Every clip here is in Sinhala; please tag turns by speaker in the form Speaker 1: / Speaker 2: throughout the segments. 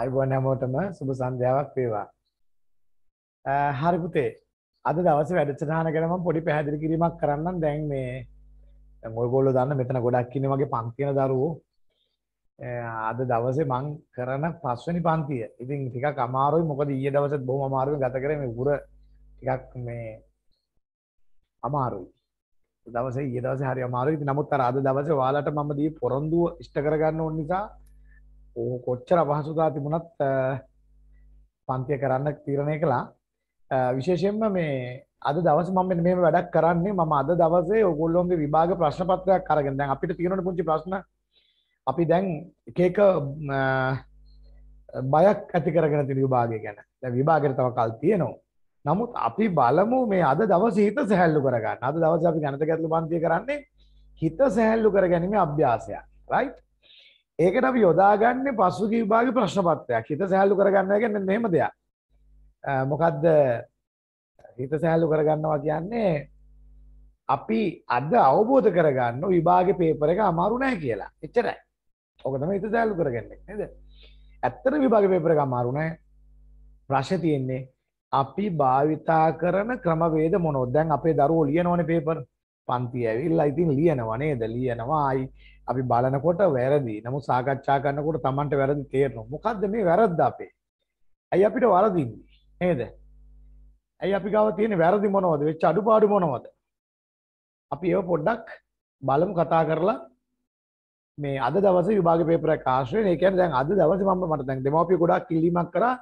Speaker 1: අයිබෝන් හැමෝටම සුබ සන්ධ්‍යාවක් වේවා. හරි පුතේ. අද දවසේ වැඩසටහන ගැන මම පොඩි
Speaker 2: පැහැදිලි කිරීමක් කරන්නම්. දැන් මේ දැන් ඔයගොල්ලෝ දන්න මෙතන ගොඩක් ඉන්නේ මගේ පන්තින දරුවෝ. අද දවසේ මං කරන පස්වෙනි පන්තිය. ඉතින් ටිකක් අමාරුයි. මොකද ඊයේ දවසෙත් බොහොම අමාරුවෙන් ගත කරේ මේ උගුර ටිකක් මේ අමාරුයි. දවසේ ඊයේ දවසේ හරි අමාරුයි. ඉතින් නමුත් අර අද දවසේ ඔයාලට මම දී පොරොන්දුව ඉෂ්ට කරගන්න ඕන නිසා කොච්චර අපහසුතා තිබුණත් පන්තිය කරන්න තීරණය කළා. විශේෂයෙන්ම මේ අද දවස මම මෙන්න මෙහෙම වැඩක් කරන්නේ මම අද දවසේ ඔයගොල්ලෝගේ විභාග ප්‍රශ්න පත්‍රයක් අරගෙන දැන් අපිට තියෙනවනේ පුංචි ප්‍රශ්න අපි දැන් එක එක බයක් ඇති කරගෙන තියෙන විභාගය ගැන. දැන් විභාගෙට තව කල් තියෙනවා. නමුත් අපි බලමු මේ අද දවසේ හිත සැහැල්ලු කරගන්න. අද දවසේ අපි ගණිත ගැටළු පන්තිය කරන්නේ හිත සැහැල්ලු කරගැනීමේ අභ්‍යාසයක්. right ඒකට අපි යොදාගන්නේ පසුගිය විභාගේ ප්‍රශ්න පත්‍රයක්. හිත සහැල්ලු කරගන්නවා කියන්නේ මෙහෙම දෙයක්. මොකද්ද හිත සහැල්ලු කරගන්නවා කියන්නේ අපි අද අවබෝධ කරගන්න විභාගේ පේපර් එක අමාරු නැහැ කියලා. එච්චරයි. ඕක තමයි හිත සහැල්ලු කරගන්නේ නේද? ඇත්තට විභාගේ පේපර් එක අමාරු නැහැ. ප්‍රශ්නේ තියෙන්නේ අපි භාවිතා කරන ක්‍රමවේද මොනවද? දැන් අපේ දරුවෝ ලියනෝනේ පේපර්. පන්ති ඇවිල්ලා ඉතින් ලියනවා නේද ලියනවායි අපි බලනකොට වැරදි නමු සාකච්ඡා කරන්නකොට තමන්ට වැරදි තේරනවා මොකක්ද මේ වැරද්ද අපේ ඇයි අපිට වරදින්නේ නේද ඇයි අපි ගාව තියෙන වැරදි මොනවද වෙච්ච අඩුපාඩු මොනවද අපි ඒව පොඩ්ඩක් බලමු කතා කරලා මේ අද දවසේ විභාග පේපර් එක ආශ්‍රයෙන් ඒ කියන්නේ දැන් අද දවසේ මම මට දැන් දෙමාපිය ගොඩක් ඉල්ලීමක් කරා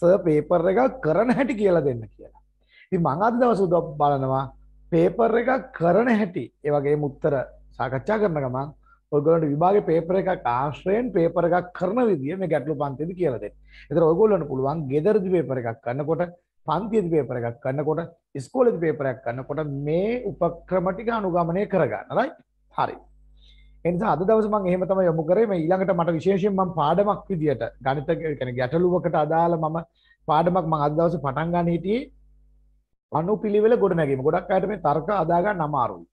Speaker 2: සර් පේපර් එක කරන හැටි කියලා දෙන්න කියලා. ඉතින් මම අද දවසේ බලනවා පේපර් එක කරන හැටි ඒවගේ මුත්තර සාකච්ඡා කරන ගමන් ඔගලට විභාග පේපර එකක් ආශ්‍රයෙන් පේපර එකක් කරන විදිිය මේ ගැටලු පන්තිද කියලද එතර ඔගොල්ලට පුළුවන් ගෙදරදි පේපර එකක් කන්නකොට පන්තියද පේපර එකක් කන්නකොට ස්කෝලද පේපරයක් කන්නකොට මේ උපක්‍රමටික අනුගමනය කරගන්න රයි හරි එනිසා අද දවසම එහමතම යොමු කරේ මේ ඊළඟට මට විශේෂයෙන්ම පාඩමක් විදියට ගණිත ගැටලුවකට අදාළ මම පාඩමක් මං අද දවසේ පටන් ගන්න හිටියේ අනුපිළිවෙල ගොඩනැගීම. ගොඩක් අයට මේ තර්ක අදා ගන්න අමාරුයි.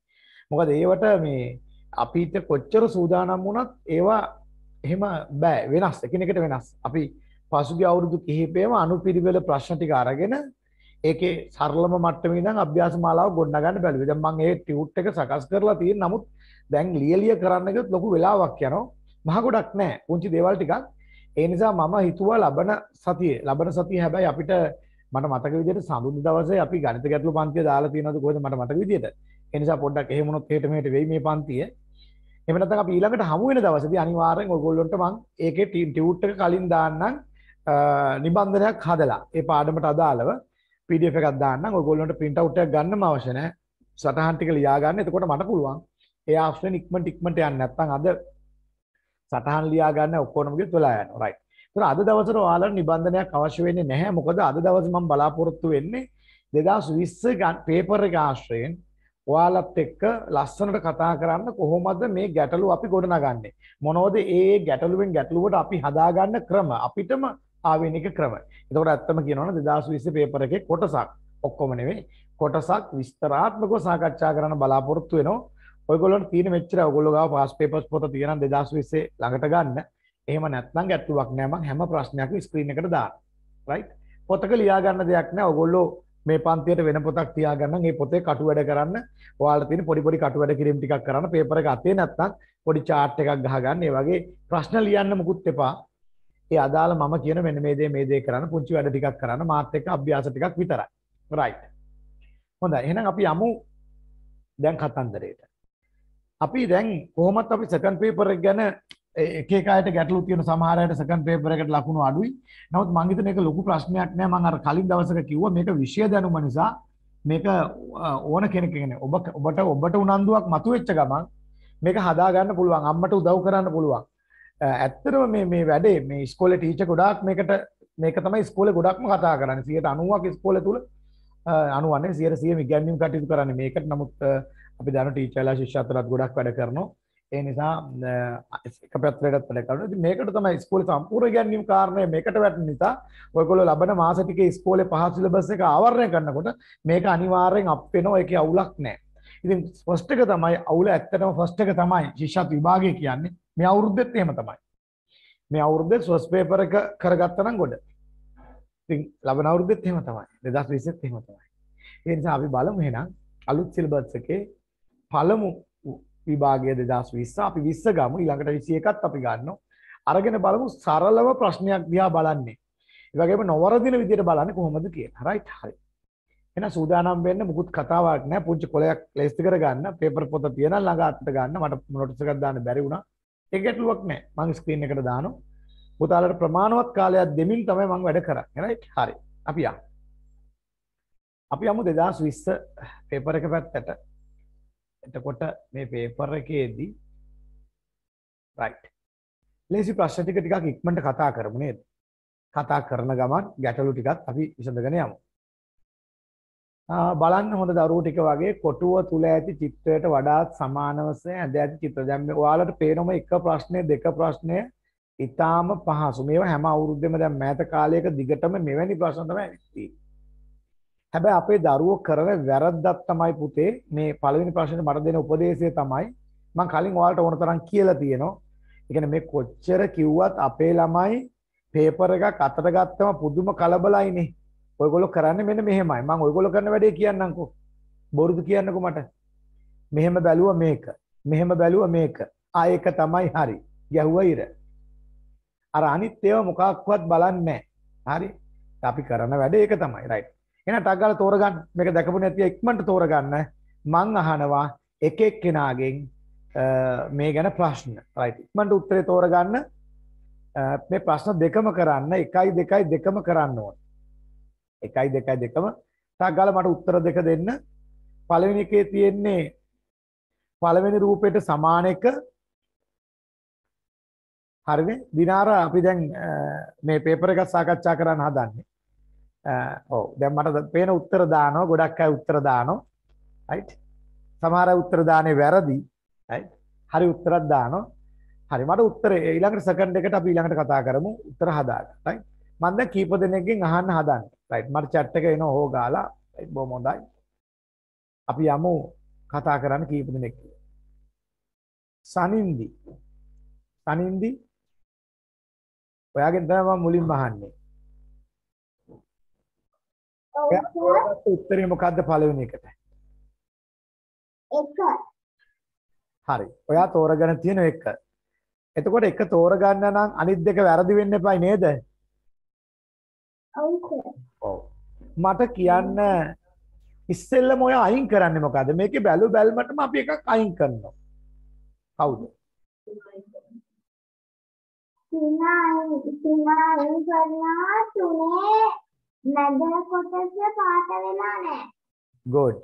Speaker 2: මොකද ඒවට මේ අපිට කොච්චර සූදානම් වුණත් ඒවා එහෙම බෑ වෙනස් එකිනෙකට වෙනස්. අපි පසුගිය අවුරුදු කිහිපයම අනුපිළිවෙල ප්‍රශ්න ටික අරගෙන ඒකේ සරලම මට්ටමේ ඉඳන් අභ්‍යාස මාලාව ගොඩනගන්න බැලුවේ. දැන් මම ඒ ටියුට් එක සකස් කරලා තියෙන නමුත් දැන් ලියලිය කරන්න ගියොත් ලොකු වෙලාවක් යනවා. මහ ගොඩක් නැහැ. පුංචි දේවල් ටිකක්. ඒ නිසා මම හිතුවා ලබන සතියේ ලබන සතිය හැබැයි අපිට මට මතක විදිහට සඳුදු දවසේ අපි ගණිත ගැටලු පන්තිය දාලා තියෙනවද කොහෙද මට මතක විදිහට. ඒ නිසා පොඩ්ඩක් එහෙම වුණොත් හෙට මෙහෙට වෙයි මේ පන්තිය. එහෙම නැත්නම් අපි ඊළඟට හමු වෙන දවසේදී අනිවාර්යෙන් ඔයගොල්ලොන්ට මම ඒකේ ටියුට් එක කලින් දාන්නම් නිබන්ධනයක් හදලා ඒ පාඩමට අදාළව PDF එකක් දාන්නම් ඔයගොල්ලොන්ට print out එකක් ගන්නම අවශ්‍ය නැහැ. සටහන් ටික ලියා ගන්න. එතකොට මට පුළුවන් ඒ ආශ්‍රයෙන් ඉක්මනට ඉක්මනට යන්න නැත්නම් අද සටහන් ලියා ගන්න ඔක්කොම ගෙත් වෙලා යනවා. රයිට්. ඒතර අද දවසට ඔයාලට නිබන්ධනයක් අවශ්‍ය වෙන්නේ නැහැ. මොකද අද දවසේ මම බලාපොරොත්තු වෙන්නේ 2020 පේපර් එක ආශ්‍රයෙන් ඔයාලත් එක්ක ලස්සනට කතා කරන්න කොහොමද මේ ගැටලු අපි ගොඩනගන්නේ මොනවද ඒ ගැටලුවෙන් ගැටලුවට අපි හදාගන්න ක්‍රම අපිටම ආවේනික ක්‍රම. එතකොට ඇත්තම කියනවනම් 2020 පේපර් එකේ කොටසක් ඔක්කොම නෙවෙයි කොටසක් විස්තරාත්මකව සාකච්ඡා කරන්න බලාපොරොත්තු වෙනවා. ඔයගොල්ලන්ට තියෙන මෙච්චර ඔයගොල්ලෝ ගාව පාස් පේපර්ස් පොත තියෙනවා 2020 ළඟට ගන්න. එහෙම නැත්නම් ගැටලුවක් නෑ මම හැම ප්‍රශ්නයක්ම ස්ක්‍රීන් එකට දාන. රයිට්? පොතක ලියා ගන්න දෙයක් නෑ. ඔයගොල්ලෝ මේ පන්තියට වෙන පොතක් තියාගන්න මේ පොතේ කටු වැඩ කරන්න ඔයාලට තියෙන පොඩි පොඩි කටු වැඩ කිරීම ටිකක් කරන්න පේපර් එක අතේ නැත්නම් පොඩි chart එකක් ගහගන්න. ඒ වගේ ප්‍රශ්න ලියන්න මුකුත් එපා. ඒ අදාළ මම කියන මෙන්න මේ දේ මේ දේ කරන්න පුංචි වැඩ ටිකක් කරන්න මාත් එක්ක අභ්‍යාස ටිකක් විතරයි. රයිට්. හොඳයි. එහෙනම් අපි යමු දැන් කතන්දරේට. අපි දැන් කොහොමත් අපි සෙකන්ඩ් පේපර් එක ගැන එකකායට ගැටලු තියෙන සමහරයට සකන් පේපරකට ලකුණු අඩුයි නවත් මංගිතන එක ලොකු ප්‍රශ්නයක් නෑ මං අර කලින් දවසක කිව්ව මේක විෂය දැනුම නිසා මේක ඕන කෙනෙකගෙන ඔබ ඔබට ඔබට උනන්දුවක් මතු වෙච්ච ගමන් මේක හදාගන්න පුළුවන් අම්මට උදව් කරන්න පුළුවන් ඇත්තටම මේ මේ වැඩේ මේ ස්කෝලේ ටීචර් ගොඩාක් මේකට මේක තමයි ස්කෝලේ ගොඩක්ම කතා කරන්නේ 90ක් ස්කෝලේ තුල 90 නේ 100 100 ඉගැන්වීම් කටයුතු කරන්නේ මේකට නමුත් අපි දන්න ටීචර්ලා ශිෂ්‍යත්වලත් ගොඩක් වැඩ කරනවා ඒ නිසා එක පැත්තටත් වැඩ කරනවා. ඉතින් මේකට තමයි ඉස්කෝලේ සම්පූර්ණ ගැන්වීම කාරණය මේකට වැටෙන නිසා ඔයගොල්ලෝ ලබන මාස ටිකේ ඉස්කෝලේ පහ සිලබස් එක ආවරණය කරනකොට මේක අනිවාර්යෙන් අප් වෙනවා. ඒකේ අවුලක් නැහැ. ඉතින් ෆස්ට් එක තමයි අවුල ඇත්තටම ෆස්ට් එක තමයි ශිෂ්‍යත් විභාගය කියන්නේ. මේ අවුරුද්දෙත් එහෙම තමයි. මේ අවුරුද්දේ ෆස්ට් පේපර් එක කරගත්තා නම් ගොඩ. ඉතින් ලබන අවුරුද්දෙත් එහෙම තමයි. 2020ත් එහෙම තමයි. ඒ නිසා අපි බලමු එහෙනම් අලුත් සිලබස් එකේ පළමු විභාගය 2020 අපි 20 ගමු ඊළඟට 21ත් අපි ගන්නවා අරගෙන බලමු සරලව ප්‍රශ්නයක් දිහා බලන්නේ ඒ වගේම නොවරදින විදියට බලන්නේ කොහොමද කියලා හරයිට් හරි එහෙනම් සූදානම් වෙන්න මුකුත් කතාවක් නැහැ පුංචි කොලයක් ලේස්ති කරගන්න පේපර් පොත තියෙන ළඟ අතට ගන්න මට නොටිස් එකක් දාන්න බැරි වුණා ඒක ගැටලුවක් නැහැ මම ස්ක්‍රීන් එකට දානවා පුතාලට ප්‍රමාණවත් කාලයක් දෙමින් තමයි මම වැඩ කරන්නේ රයිට් හරි අපි යමු අපි යමු 2020 පේපර් එක පැත්තට එතකොට මේ පේපර් එකේදී රයිට් ලේසි ප්‍රශ්න ටික ටිකක් ඉක්මනට කතා කරමු නේද? කතා කරන ගමන් ගැටලු ටිකත් අපි විසඳගෙන යමු. බලන්න හොඳ දරුවෝ ටික වගේ කොටුව තුල ඇති චිත්‍රයට වඩාත් සමානවස ඇඳ ඇති චිත්‍ර. දැන් මේ ඔයාලට පේනම එක ප්‍රශ්නේ දෙක ප්‍රශ්නේ ඊටාම පහසු. මේවා හැම අවුරුද්දෙම දැන් මෑත කාලයක දිගටම මෙවැනි ප්‍රශ්න තමයි තියෙන්නේ. හැබැයි අපේ දරුවෝ කරන වැරද්දක් තමයි පුතේ මේ පළවෙනි ප්‍රශ්නේ මට දෙන උපදේශය තමයි මම කලින් ඔයාලට ඕන තරම් කියලා තියෙනවා. ඒ කියන්නේ මේ කොච්චර කිව්වත් අපේ ළමයි පේපර් එකක් අතට ගත්තම පුදුම කලබලයිනේ. ඔයගොල්ලෝ කරන්නේ මෙන්න මෙහෙමයි. මම ඔයගොල්ලෝ කරන වැඩේ කියන්නම්කෝ. බොරුදු කියන්නකෝ මට. මෙහෙම බැලුවා මේක. මෙහෙම බැලුවා මේක. ආ ඒක තමයි හරි. ගැහුවා ඉර. අර අනිත් ඒවා මොකක්වත් බලන්නේ නැහැ. හරි. අපි කරන වැඩේ ඒක තමයි. රයිට්. එහෙනම් ටග්ගාල තෝරගන්න මේක දැකපු නැති ඉක්මනට තෝරගන්න මං අහනවා එක එක්කෙනාගෙන් මේ ගැන ප්‍රශ්න right ඉක්මනට උත්තරේ තෝරගන්න මේ ප්‍රශ්න දෙකම කරන්න 1 2 දෙකම කරන්න ඕන 1 2 දෙකම ටග්ගාල මට උත්තර දෙක දෙන්න පළවෙනි එකේ තියෙන්නේ පළවෙනි රූපයට සමාන එක හරිනේ දිනාර අපි දැන් මේ පේපර් එකත් සාකච්ඡා කරන්න හදන්නේ ඔව් uh, oh, දැන් මට පේන උත්තර දානවා ගොඩක් අය උත්තර දානවා රයිට් සමහර අය උත්තර දාන්නේ වැරදි රයිට් හරි උත්තරක් දානවා හරි මට උත්තර ඊළඟට සෙකන්ඩ් එකට අපි ඊළඟට කතා කරමු උත්තර හදාගන්න රයිට් මම දැන් කීප දෙනෙක්ගෙන් අහන්න හදන්නේ රයිට් මට chat එක එනවා හො ගාලා රයිට් බොහොම හොඳයි අපි යමු කතා කරන්න කීප දෙනෙක් සනින්දි සනින්දි ඔයාගෙන් තමයි මම මුලින්ම අහන්නේ උත්තරේ මොකද්ද පළවෙනි එකට? එක. හරි. ඔයා තෝරගෙන තියෙන එක. එතකොට එක තෝරගන්න නම් අනිත් දෙක වැරදි වෙන්න එපයි නේද? ඔව්. මට කියන්න ඉස්සෙල්ලම ඔයා අයින් කරන්නේ මොකද්ද? මේකේ බැලු බැල්මටම අපි එකක් අයින් කරනවා. කවුද?
Speaker 1: තුන අයින් තුන අයින් කරනවා තුනේ මැද කොටස පාට වෙලා නැහැ.
Speaker 2: good.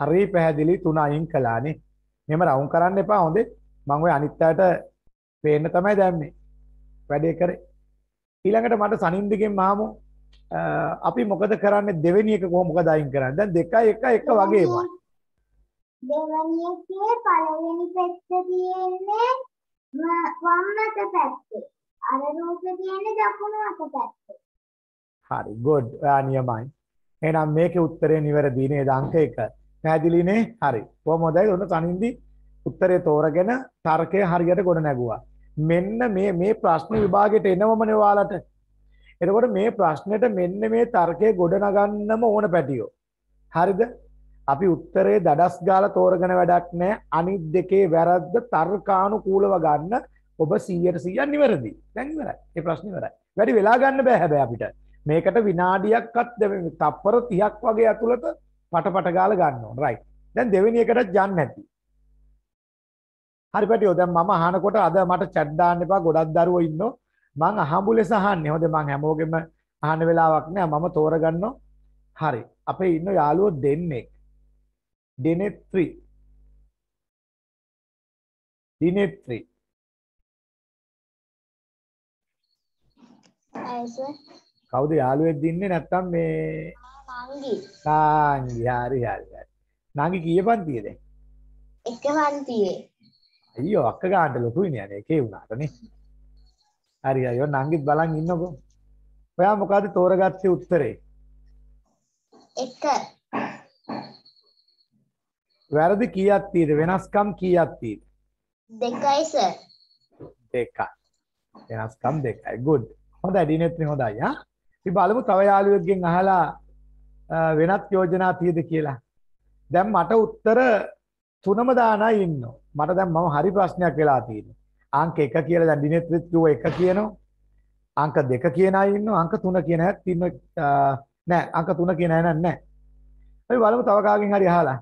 Speaker 2: හරි පැහැදිලි තුන අයින් කළානේ. මෙහෙම රවුම් කරන්න එපා හොඳේ. මම ওই අනිත් අයට පේන්න තමයි දැම්මේ. වැඩේ කරේ. ඊළඟට මට සනින්දිගෙන් මහමු අපි මොකද කරන්නේ දෙවෙනි එක කොහොමද අයින් කරන්නේ දැන් දෙකයි එකයි එක වගේම
Speaker 1: දෙවෙනි එකේ පළවෙනි පැත්ත තියෙන්නේ වම් අත පැත්තේ අර රූපේ තියෙන්නේ දකුණු අත පැත්තේ හරි
Speaker 2: good ඔයා නියමයි එහෙනම් මේකේ උත්තරේ නිවැරදි නේද අංක 1 පැහැදිලිනේ හරි කොහොම හොඳයි ඔන්න තනින්දි උත්තරේ තෝරගෙන තර්කය හරියට ගොඩ නැගුවා මෙන්න මේ මේ ප්‍රශ්න විභාගයට එනවමනේ ඔයාලට එතකොට මේ ප්‍රශ්නෙට මෙන්න මේ තර්කය ගොඩ නගන්නම ඕන පැටියෝ හරිද අපි උත්තරේ දඩස් ගාලා තෝරගෙන වැඩක් නැහැ අනිත් දෙකේ වැරද්ද තර්කානුකූලව ගන්න ඔබ 100% නිවැරදි දැන් ඉවරයි ඒ ප්‍රශ්නේ ඉවරයි වැඩි වෙලා ගන්න බෑ හැබැයි අපිට මේකට විනාඩියක්වත් තප්පර 30ක් වගේ ඇතුළත පටපට ගාලා ගන්න ඕන. රයිට්. දැන් දෙවෙනි එකටත් යන්න ඇති. හරි පැටියෝ දැන් මම අහනකොට අද මට chat දාන්න එපා ගොඩක් දරුවෝ ඉන්නෝ. මං අහඹු ලෙස අහන්නේ. හොඳ මං හැමෝගෙම අහන වෙලාවක් නෑ. මම තෝරගන්නවා. හරි. අපේ ඉන්න යාළුවෝ දෙන්නේ. දිනෙත්‍රි.
Speaker 1: දිනෙත්‍රි. Hi sir. කවුද යාළුවෙක් දින්නේ
Speaker 2: නැත්තම් මේ නංගි නංගි හරි හරි හරි නංගි කීය පන්තියේද
Speaker 1: එක පන්තියේ
Speaker 2: අයියෝ අක්ක ගන්නට ලොකුයිනේ අනේ එකේ වුණාට නේ හරි හරි ඔය නංගිත් බලන් ඉන්නකෝ ඔයා මොකද්ද තෝරගත්තේ උත්තරේ එක වැරදි කීයක් තියෙද වෙනස්කම් කීයක් තියෙද
Speaker 1: දෙකයි සර්
Speaker 2: දෙකයි වෙනස්කම් දෙකයි good හොඳයි දිනෙත් නේ හොඳයි ආ ඉතින් බලමු තව යාළුවෙක්ගෙන් අහලා වෙනත් යෝජනා තියෙද කියලා. දැන් මට උත්තර තුනම දානයි ඉන්නවා. මට දැන් මම හරි ප්‍රශ්නයක් වෙලා තියෙනවා. අංක 1 කියලා දැන් දිනෙත් විත් කිව්ව 1 කියනවා. අංක 2 කියන අය ඉන්නවා. අංක 3 කියන අයත් ඉන්නවා. නෑ අංක 3 කියන අය නෑ. අපි බලමු තව කාගෙන් හරි අහලා.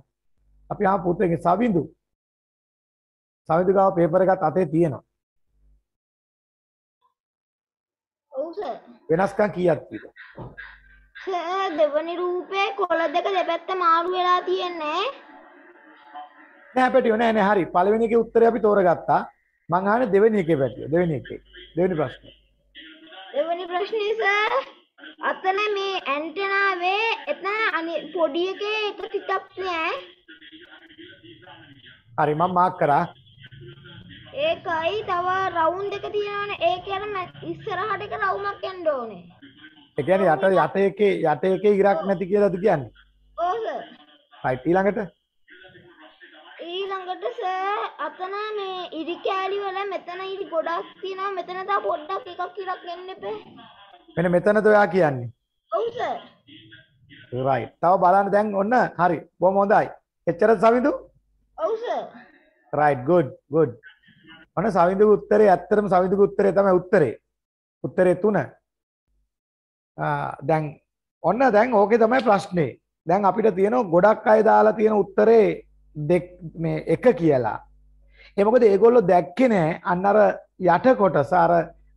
Speaker 2: අපි ආපු පුතේගේ සවිඳු. සවිඳු ගාව පේපර් එකත් අතේ තියෙනවා. වෙනස්කම් කීයක්
Speaker 1: තියෙද දෙවනි රූපේ කොළ දෙක දෙපැත්ත මාරු වෙලා තියෙන්නේ
Speaker 2: නෑ පැටියෝ නෑ නෑ හරි පළවෙනි එකේ උත්තරය අපි තෝරගත්තා මං අහන්නේ දෙවෙනි එකේ පැටියෝ දෙවෙනි එකේ දෙවෙනි ප්‍රශ්නේ
Speaker 1: දෙවෙනි ප්‍රශ්නේ සර් අතන මේ ඇන්ටනාවේ එතන පොඩි එකේ එක සිතක් නෑ
Speaker 2: හරි මම මාක් කරා
Speaker 1: ඒකයි තව රවුන්් එක තියෙනවන ඒක අර ඉස්සරහට එක රවුමක් යන්න ඕනේ.
Speaker 2: ඒ කියන්නේ යට යට එකේ යට එකේ ඉරක් නැති කියලාද කියන්නේ? ඔව් සර්. right ඊළඟට
Speaker 1: ඊළඟට සර් අතන මේ ඉරි කෑලි වල මෙතන ඉරි ගොඩක් තියෙනවා මෙතන තව පොඩ්ඩක් එකක් ඉරක් එන්න එපේ.
Speaker 2: මෙන්න මෙතනද ඔයා කියන්නේ? ඔව් සර්. right. තව බලන්න දැන් ඔන්න හරි. බොහොම හොඳයි. එච්චරද සමිඳු? ඔව් සර්. right good good අන සවිඳු උත්තරේ ඇත්තටම සවිඳු උත්තරේ තමයි උත්තරේ. උත්තරේ තුන. දැන් ඔන්න දැන් ඕකේ තමයි ප්‍රශ්නේ. දැන් අපිට තියෙන ගොඩක් අය දාලා තියෙන උත්තරේ දෙක මේ එක කියලා. ඒ මොකද ඒගොල්ලෝ දැක්කේ නෑ අන්න අර යට කොටස අර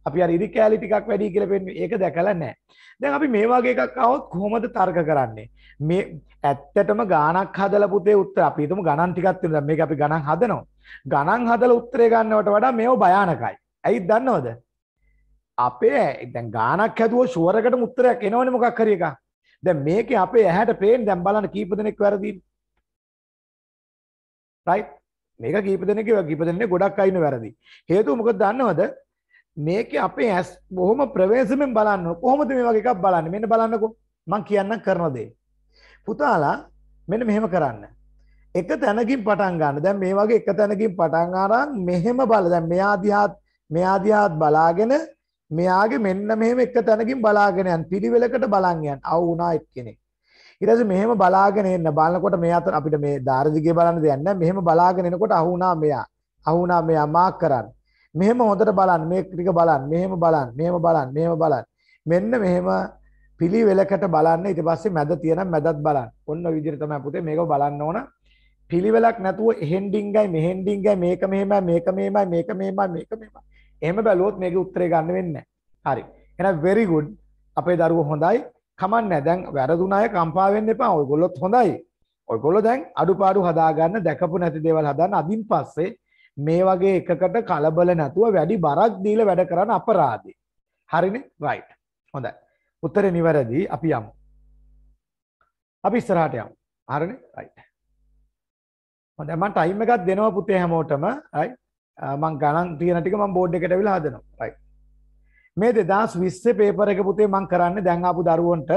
Speaker 2: අපි අර ඉරි කෑලි ටිකක් වැඩි කියලා පෙන්වන්නේ. ඒක දැකලා නැහැ. දැන් අපි මේ වගේ එකක් આવොත් කොහොමද තර්ක කරන්නේ? මේ ඇත්තටම ගණක් හදලා පුතේ උත්තර අපි හිතමු ගණන් ටිකක් තියෙනවා. මේක අපි ගණන් හදනවා. ගණන් හදලා උත්තරේ ගන්නවට වඩා මේව භයානකයි. ඇයි දන්නවද? අපේ දැන් ගානක් හැදුවෝ ෂුවරකට උත්තරයක් එනවනේ මොකක් හරි එකක්. දැන් මේකේ අපේ ඇහැට පේන දැන් බලන්න කීප දෙනෙක් වැරදින්නේ. රයිට්? මේක කීප දෙනෙක් කීප දෙනෙක් ගොඩක් අයින වැරදි. හේතුව මොකද දන්නවද? මේකේ අපේ ඇස් බොහොම ප්‍රවේශමෙන් බලන්න කොහොමද මේ වගේ එකක් බලන්නේ මෙන්න බලන්නකෝ මම කියන්නම් කරන දේ පුතාලා මෙන්න මෙහෙම කරන්න එක තැනකින් පටන් ගන්න දැන් මේ වගේ එක තැනකින් පටන් අරන් මෙහෙම බල දැන් මෙයා දිහාත් මෙයා දිහාත් බලාගෙන මෙයාගේ මෙන්න මෙහෙම එක තැනකින් බලාගෙන යන පිළිවෙලකට බලන් යන අවු වුණා එක්කෙනෙක් ඊට පස්සේ මෙහෙම බලාගෙන එන්න බලනකොට මෙයා අපිට මේ ධාරදිගේ බලන්න දෙයක් නැහැ මෙහෙම බලාගෙන එනකොට අහු වුණා මෙයා අහු වුණා මෙයා මාක් කරන්න මෙහෙම හොඳට බලන්න මේ ටික බලන්න මෙහෙම බලන්න මෙහෙම බලන්න මෙහෙම බලන්න මෙන්න මෙහෙම පිළිවෙලකට බලන්න ඊට පස්සේ මැද තියෙන මැදත් බලන්න ඔන්න විදිහට තමයි පුතේ මේක බලන්න ඕන පිළිවෙලක් නැතුව එහෙන් ඩිංගයි මෙහෙන් ඩිංගයි මේක මෙහෙමයි මේක මෙහෙමයි මේක මෙහෙමයි මේක මෙහෙමයි එහෙම බැලුවොත් මේකේ උත්තරේ ගන්න වෙන්නේ නැහැ හරි එහෙනම් very good අපේ දරුවෝ හොඳයි කමන්නේ දැන් වැරදුන අය කම්පා වෙන්න එපා ඔයගොල්ලොත් හොඳයි ඔයගොල්ලෝ දැන් අඩුපාඩු හදාගන්න දැකපු නැති දේවල් හදාන්න අදින් පස්සේ මේ වගේ එකකට කලබල නැතුව වැඩි බරක් දීලා වැඩ කරන අපරාධේ. හරිනේ? රයිට්. හොඳයි. උත්තරේ නිවැරදි. අපි යමු. අපි ඉස්සරහට යමු. හරිනේ? රයිට්. හොඳයි මම ටයිම් එකක් දෙනවා පුතේ හැමෝටම. රයිට්. මං ගණන් තියෙන ටික මම බෝඩ් එකට ඇවිල්ලා හදනවා. රයිට්. මේ 2020 පේපර් එක පුතේ මං කරන්නේ දැන් ආපු දරුවන්ට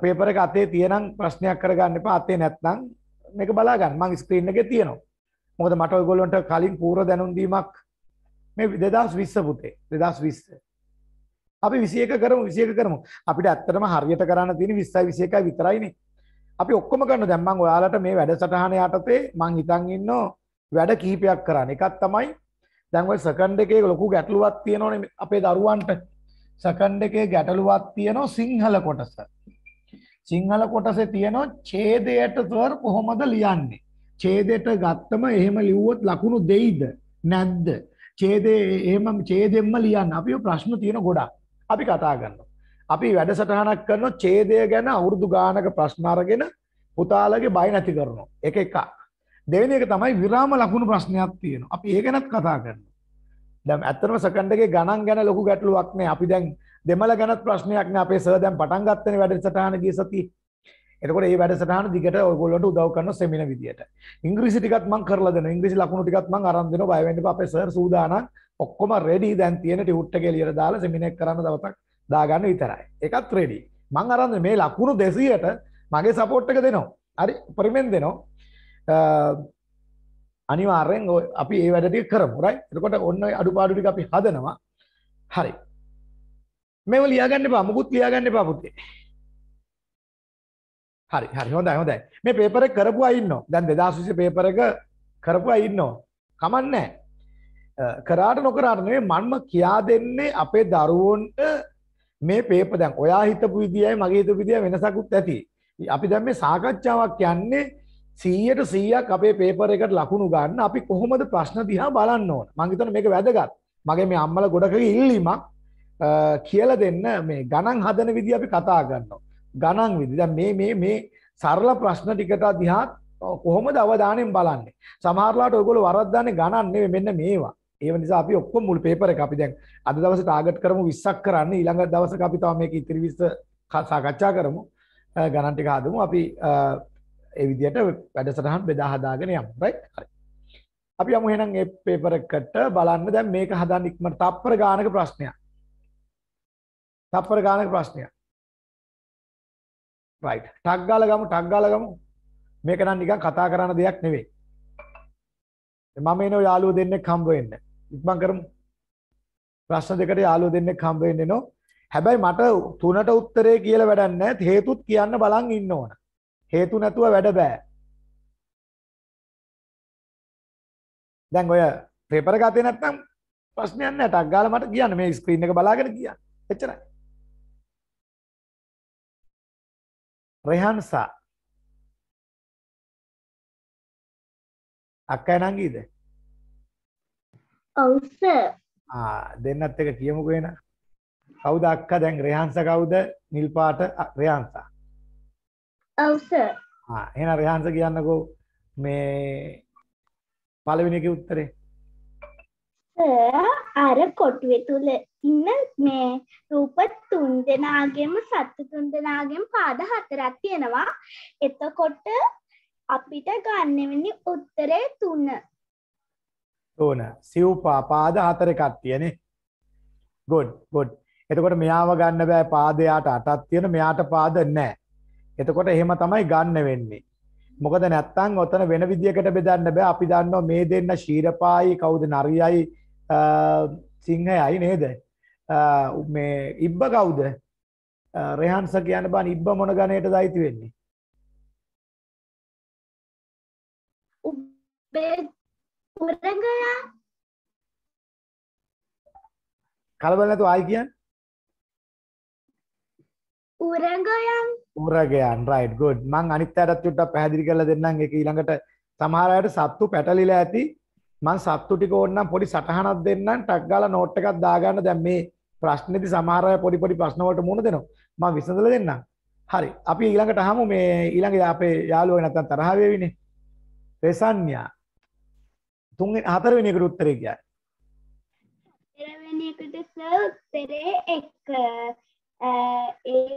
Speaker 2: පේපර් එක අතේ තියෙනම් ප්‍රශ්නයක් කරගන්න එපා. අතේ නැත්නම් මේක බලා ගන්න. මං ස්ක්‍රීන් එකේ තියෙනවා. මොකද මට ඔයගොල්ලොන්ට කලින් පූර්ව දැනුම් දීමක් මේ 2020 පුතේ 2020 අපි 21 කරමු 21 කරමු අපිට ඇත්තටම හරියට කරන්න තියෙන 20යි 21යි විතරයිනේ අපි ඔක්කොම කරන දැන් මම ඔයාලට මේ වැඩසටහන යටතේ මං හිතන් ඉන්නෝ වැඩ කිහිපයක් කරන්න එකක් තමයි දැන් ඔය සෙකන්ඩ් එකේ ලොකු ගැටලුවක් තියෙනවනේ අපේ දරුවන්ට සෙකන්ඩ් එකේ ගැටලුවක් තියෙනවා සිංහල කොටස සිංහල කොටසේ තියෙනවා ඡේදයට තවර කොහොමද ලියන්නේ ඡේදයට ගත්තම එහෙම ලිව්වොත් ලකුණු දෙයිද නැද්ද ඡේදේ එහෙම ඡේදෙම්ම ලියන්න අපිව ප්‍රශ්න තියෙන ගොඩක් අපි කතා කරනවා අපි වැඩසටහනක් කරනවා ඡේදය ගැන අවුරුදු ගානක ප්‍රශ්න අරගෙන පුතාලගේ බය නැති කරනවා ඒක එකක් දෙවෙනි එක තමයි විරාම ලකුණු ප්‍රශ්නයක් තියෙනවා අපි ඒ ගැනත් කතා කරනවා දැන් ඇත්තටම සෙකන්ඩ් එකේ ගණන් ගැන ලොකු ගැටලුවක් නෑ අපි දැන් දෙමළ ගැනත් ප්‍රශ්නයක් නෑ අපේ සර් දැන් පටන් ගත්තනේ වැඩසටහන ගිය සතියේ එතකොට මේ වැඩසටහන දිගට ඔයගොල්ලන්ට උදව් කරන සෙමින විදියට. ඉංග්‍රීසි ටිකත් මම කරලා දෙනවා. ඉංග්‍රීසි ලකුණු ටිකත් මම අරන් දෙනවා. බය වෙන්න එපා. අපේ සර් සූදානම්. ඔක්කොම රෙඩි දැන් තියෙන ටියුට් එක එළියට දාලා සෙමින එක කරන්න දවසක් දාගන්න විතරයි. ඒකත් රෙඩි. මම අරන් මේ ලකුණු 200ට මගේ සපෝට් එක දෙනවා. හරි පරිමෙන් දෙනවා. අනිවාර්යෙන් අපි ඒ වැඩ ටික කරමු. right? එතකොට ඔන්න ඔය අඩුපාඩු ටික අපි හදනවා. හරි. මේව ලියාගන්න එපා. මුකුත් ලියාගන්න එපා පුතේ. හරි හරි හොඳයි හොඳයි මේ පේපර එක කරපු අය ඉන්නවා දැන් 2020 පේපර එක කරපු අය ඉන්නවා කමන්නේ කරාට නොකරාට නෙවෙයි මන්ම කියා දෙන්නේ අපේ දරුවන්ට මේ පේපර් දැන් ඔයා හිතපු විදියයි මගේ හිතපු විදිය වෙනසකුත් ඇති අපි දැන් මේ සාකච්ඡාවක් යන්නේ 100ට 100ක් අපේ පේපර් එකට ලකුණු ගන්න අපි කොහොමද ප්‍රශ්න දිහා බලන්න ඕන මම හිතන්නේ මේක වැදගත් මගේ මේ අම්මලා ගොඩකගේ ඉල්ලීමක් කියලා දෙන්න මේ ගණන් හදන විදිය අපි කතා කරනවා ගණන් විදි. දැන් මේ මේ මේ සරල ප්‍රශ්න ටිකට දිහා කොහොමද අවධානයෙන් බලන්නේ? සමහරලාට ඔයගොල්ලෝ වරද්දන්නේ ගණන් නෙවෙයි මෙන්න මේවා. ඒ නිසා අපි ඔක්කොම මුළු පේපර් එක අපි දැන් අද දවසේ ටාගට් කරමු 20ක් කරන්න. ඊළඟ දවසක අපි තව මේක ඉතිරි 20 සාකච්ඡා කරමු. ගණන් ටික හදමු. අපි ඒ විදිහට වැඩසටහන් බෙදා හදාගෙන යමු. right? හරි. අපි යමු එහෙනම් මේ පේපර් එකට බලන්න දැන් මේක හදන්න ඉක්මනට තප්පර ගානක ප්‍රශ්නයක්. තප්පර ගානක ප්‍රශ්නයක්. රයිට් ටක් ගාලා ගමු ටක් ගාලා ගමු මේක නම් නිකන් කතා කරන දෙයක් නෙවෙයි මම එන යාළුව දෙන්නෙක් හම්බ වෙන්න ඉක්මන් කරමු ප්‍රශ්න දෙකට යාළුව දෙන්නෙක් හම්බ වෙන්න එනෝ හැබැයි මට තුනට උත්තරේ කියලා වැඩක්
Speaker 1: නැහැ හේතුත් කියන්න බලන් ඉන්න ඕන හේතු නැතුව වැඩ බෑ දැන් ඔය පේපර ගත්තේ නැත්නම් ප්‍රශ්නයක් නැහැ ටක් ගාලා මට කියන්න මේ ස්ක්‍රීන් එක බලාගෙන කියන්න එච්චරයි රෙහන්සා අක්කා නංගීද? ඔව් සර්. ආ
Speaker 2: දෙන්නත් එක කියමුකෝ එන. කවුද අක්කා දැන් රෙහන්සා කවුද? නිල් පාට රෙහන්සා. ඔව් සර්. ආ එහෙනම් රෙහන්සා කියන්නකෝ මේ පළවෙනි එකේ උත්තරේ.
Speaker 1: අර කොටුවේ තුළ ඉන්න මේ රූප තුන් දෙනාගෙම සත්තු තුන් දෙනාගෙන් පාද හතරක් තියෙනවා. එතකොට අපිට ගන්නවෙනි උත්තරේ තුන.
Speaker 2: ඕන සිව්පා පාද හතර කට්තියනේ ගොඩ් ගොඩ් එතකොට මෙයාව ගන්න බෑ පාදයාට අටත් තියෙන මෙයාට පාද නෑ. එතකොට එහෙම තමයි ගන්න වෙන්නේ. මොකද නැත්තං ඔතන වෙන විදිහකට බෙදන්න බෑ අපි දන්නවා මේ දෙන්න ශීරපායි කවුද නරියයි සිංහය අයි නේද මේ ඉබ්බ කවුද රෙහන්ස කියන
Speaker 1: බා ඉබ්බ මොන ගණයට දයිති වෙන්නේ කලබල නැතුව ආයි කියන්න උරගයන්
Speaker 2: උරගයන් රයිට් ගුඩ් මං අනිත් අයටත් චුට්ටක් පැහැදිලි කරලා දෙන්නම් ඒක ඊළඟට සමහර අයට සත්තු පැටලිලා ඇති මං සත්තු ටික ඕනනම් පොඩි සටහනක් දෙන්නම් ටක් ගාලා නෝට් එකක් දාගන්න දැන් මේ ප්‍රශ්නේදී සමහර අය පොඩි පොඩි ප්‍රශ්න වලට මුහුණ දෙනවා මම විසඳලා දෙන්නම් හරි අපි ඊළඟට අහමු මේ ඊළඟ අපේ යාළුවෝ නැත්තම් තරහ වේවිනේ රෙසන්‍යා තුන්වෙනි හතරවෙනි එකට උත්තරේ කියයි
Speaker 1: හතරවෙනි එකට සර් උත්තරේ 1 ඒ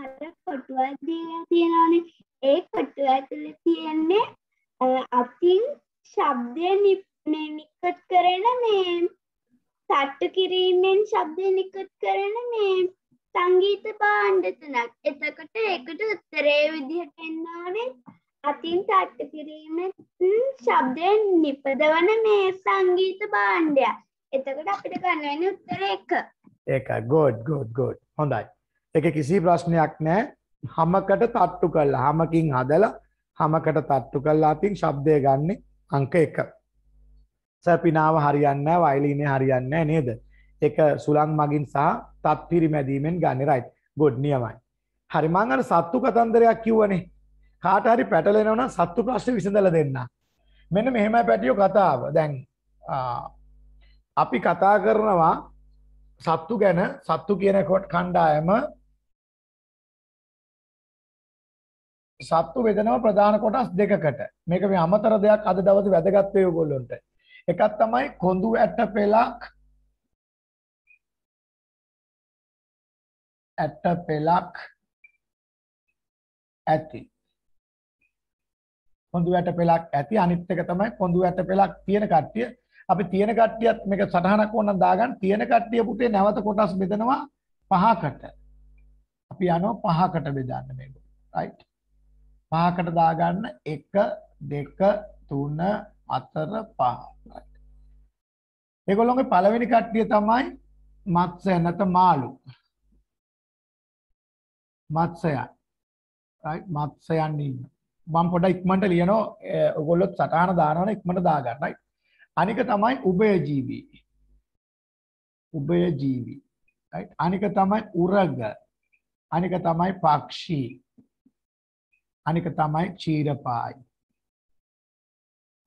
Speaker 1: අර කොටුවක් දීලා තියෙනවනේ ඒ කොටුව ඇතුලේ තියෙන්නේ අතින් ශබ්දය නිකට් කරන මේ තට්ටු කිරීමෙන් ශබ්දය නිකට් කරන මේ සංගීත භාණ්ඩ තුනක්. එතකොට ඒකට උත්තරේ විදිහට එන්නවනේ අතින් තට්ටු කිරීමෙන් ශබ්දය නිපදවන මේ සංගීත භාණ්ඩයක්. එතකොට අපිට ගන්න වෙන්නේ උත්තර 1.
Speaker 2: ඒක good good good. හොඳයි. ඒක කිසි ප්‍රශ්නයක් නැහැ. හැමකට තට්ටු කළා. හැමකින් හදලා හැමකට තට්ටු කළා තින් ශබ්දය ගන්නෙ අංක 1. සර්පිනාව හරියන්නේ නැහැ, වයලීනේ හරියන්නේ නේද? ඒක සුලං මගින් සහ තත්පිරිමැදීමෙන් ගන්න right. good නියමයි. හරි මං අර සත්තු කතන්දරයක් කිව්වනේ. කාට හරි පැටලෙනවා නම් සත්තු ප්‍රශ්න විසඳලා දෙන්න. මෙන්න මෙහෙමයි පැටියෝ කතාව. දැන් අපි කතා කරනවා සත්තු ගැන සත්තු කියන කණ්ඩායම සත්තු බෙදනවා ප්‍රධාන කොටස් දෙකකට. මේක මේ අමතර දෙයක් අද දවසේ වැදගත් වෙයි ඔයගොල්ලන්ට. එකක් තමයි කොඳු ඇට
Speaker 1: පෙලක් ඇට පෙලක් ඇති.
Speaker 2: කොඳු ඇට පෙලක් ඇති අනිත් එක තමයි කොඳු ඇට පෙලක් තියෙන කට්ටිය අපි තියෙන කට්ටියත් මේක සටහනක් ඕනනම් දාගන්න තියෙන කට්ටිය පුතේ නැවත කොටස් බෙදනවා පහකට අපි යනවා පහකට බෙදන්න මේක right පහකට දාගන්න එක දෙක තුන අතර පහ ඒගොල්ලොගේ පළවෙනි කට්ටිය තමයි මත්සය නැත මාලු මත්සයන් මත්සයන් ඉන්න මම පොඩ ඉක්මට ලියනෝ ඔගොල්ලොත් සටහන දානවන ඉක්මට දාගන්නයි අනික තමයි උබයජීවී උබයජීවී අනික තමයි උරග අනික තමයි පක්ෂී අනික තමයි ක්ෂීරපායි.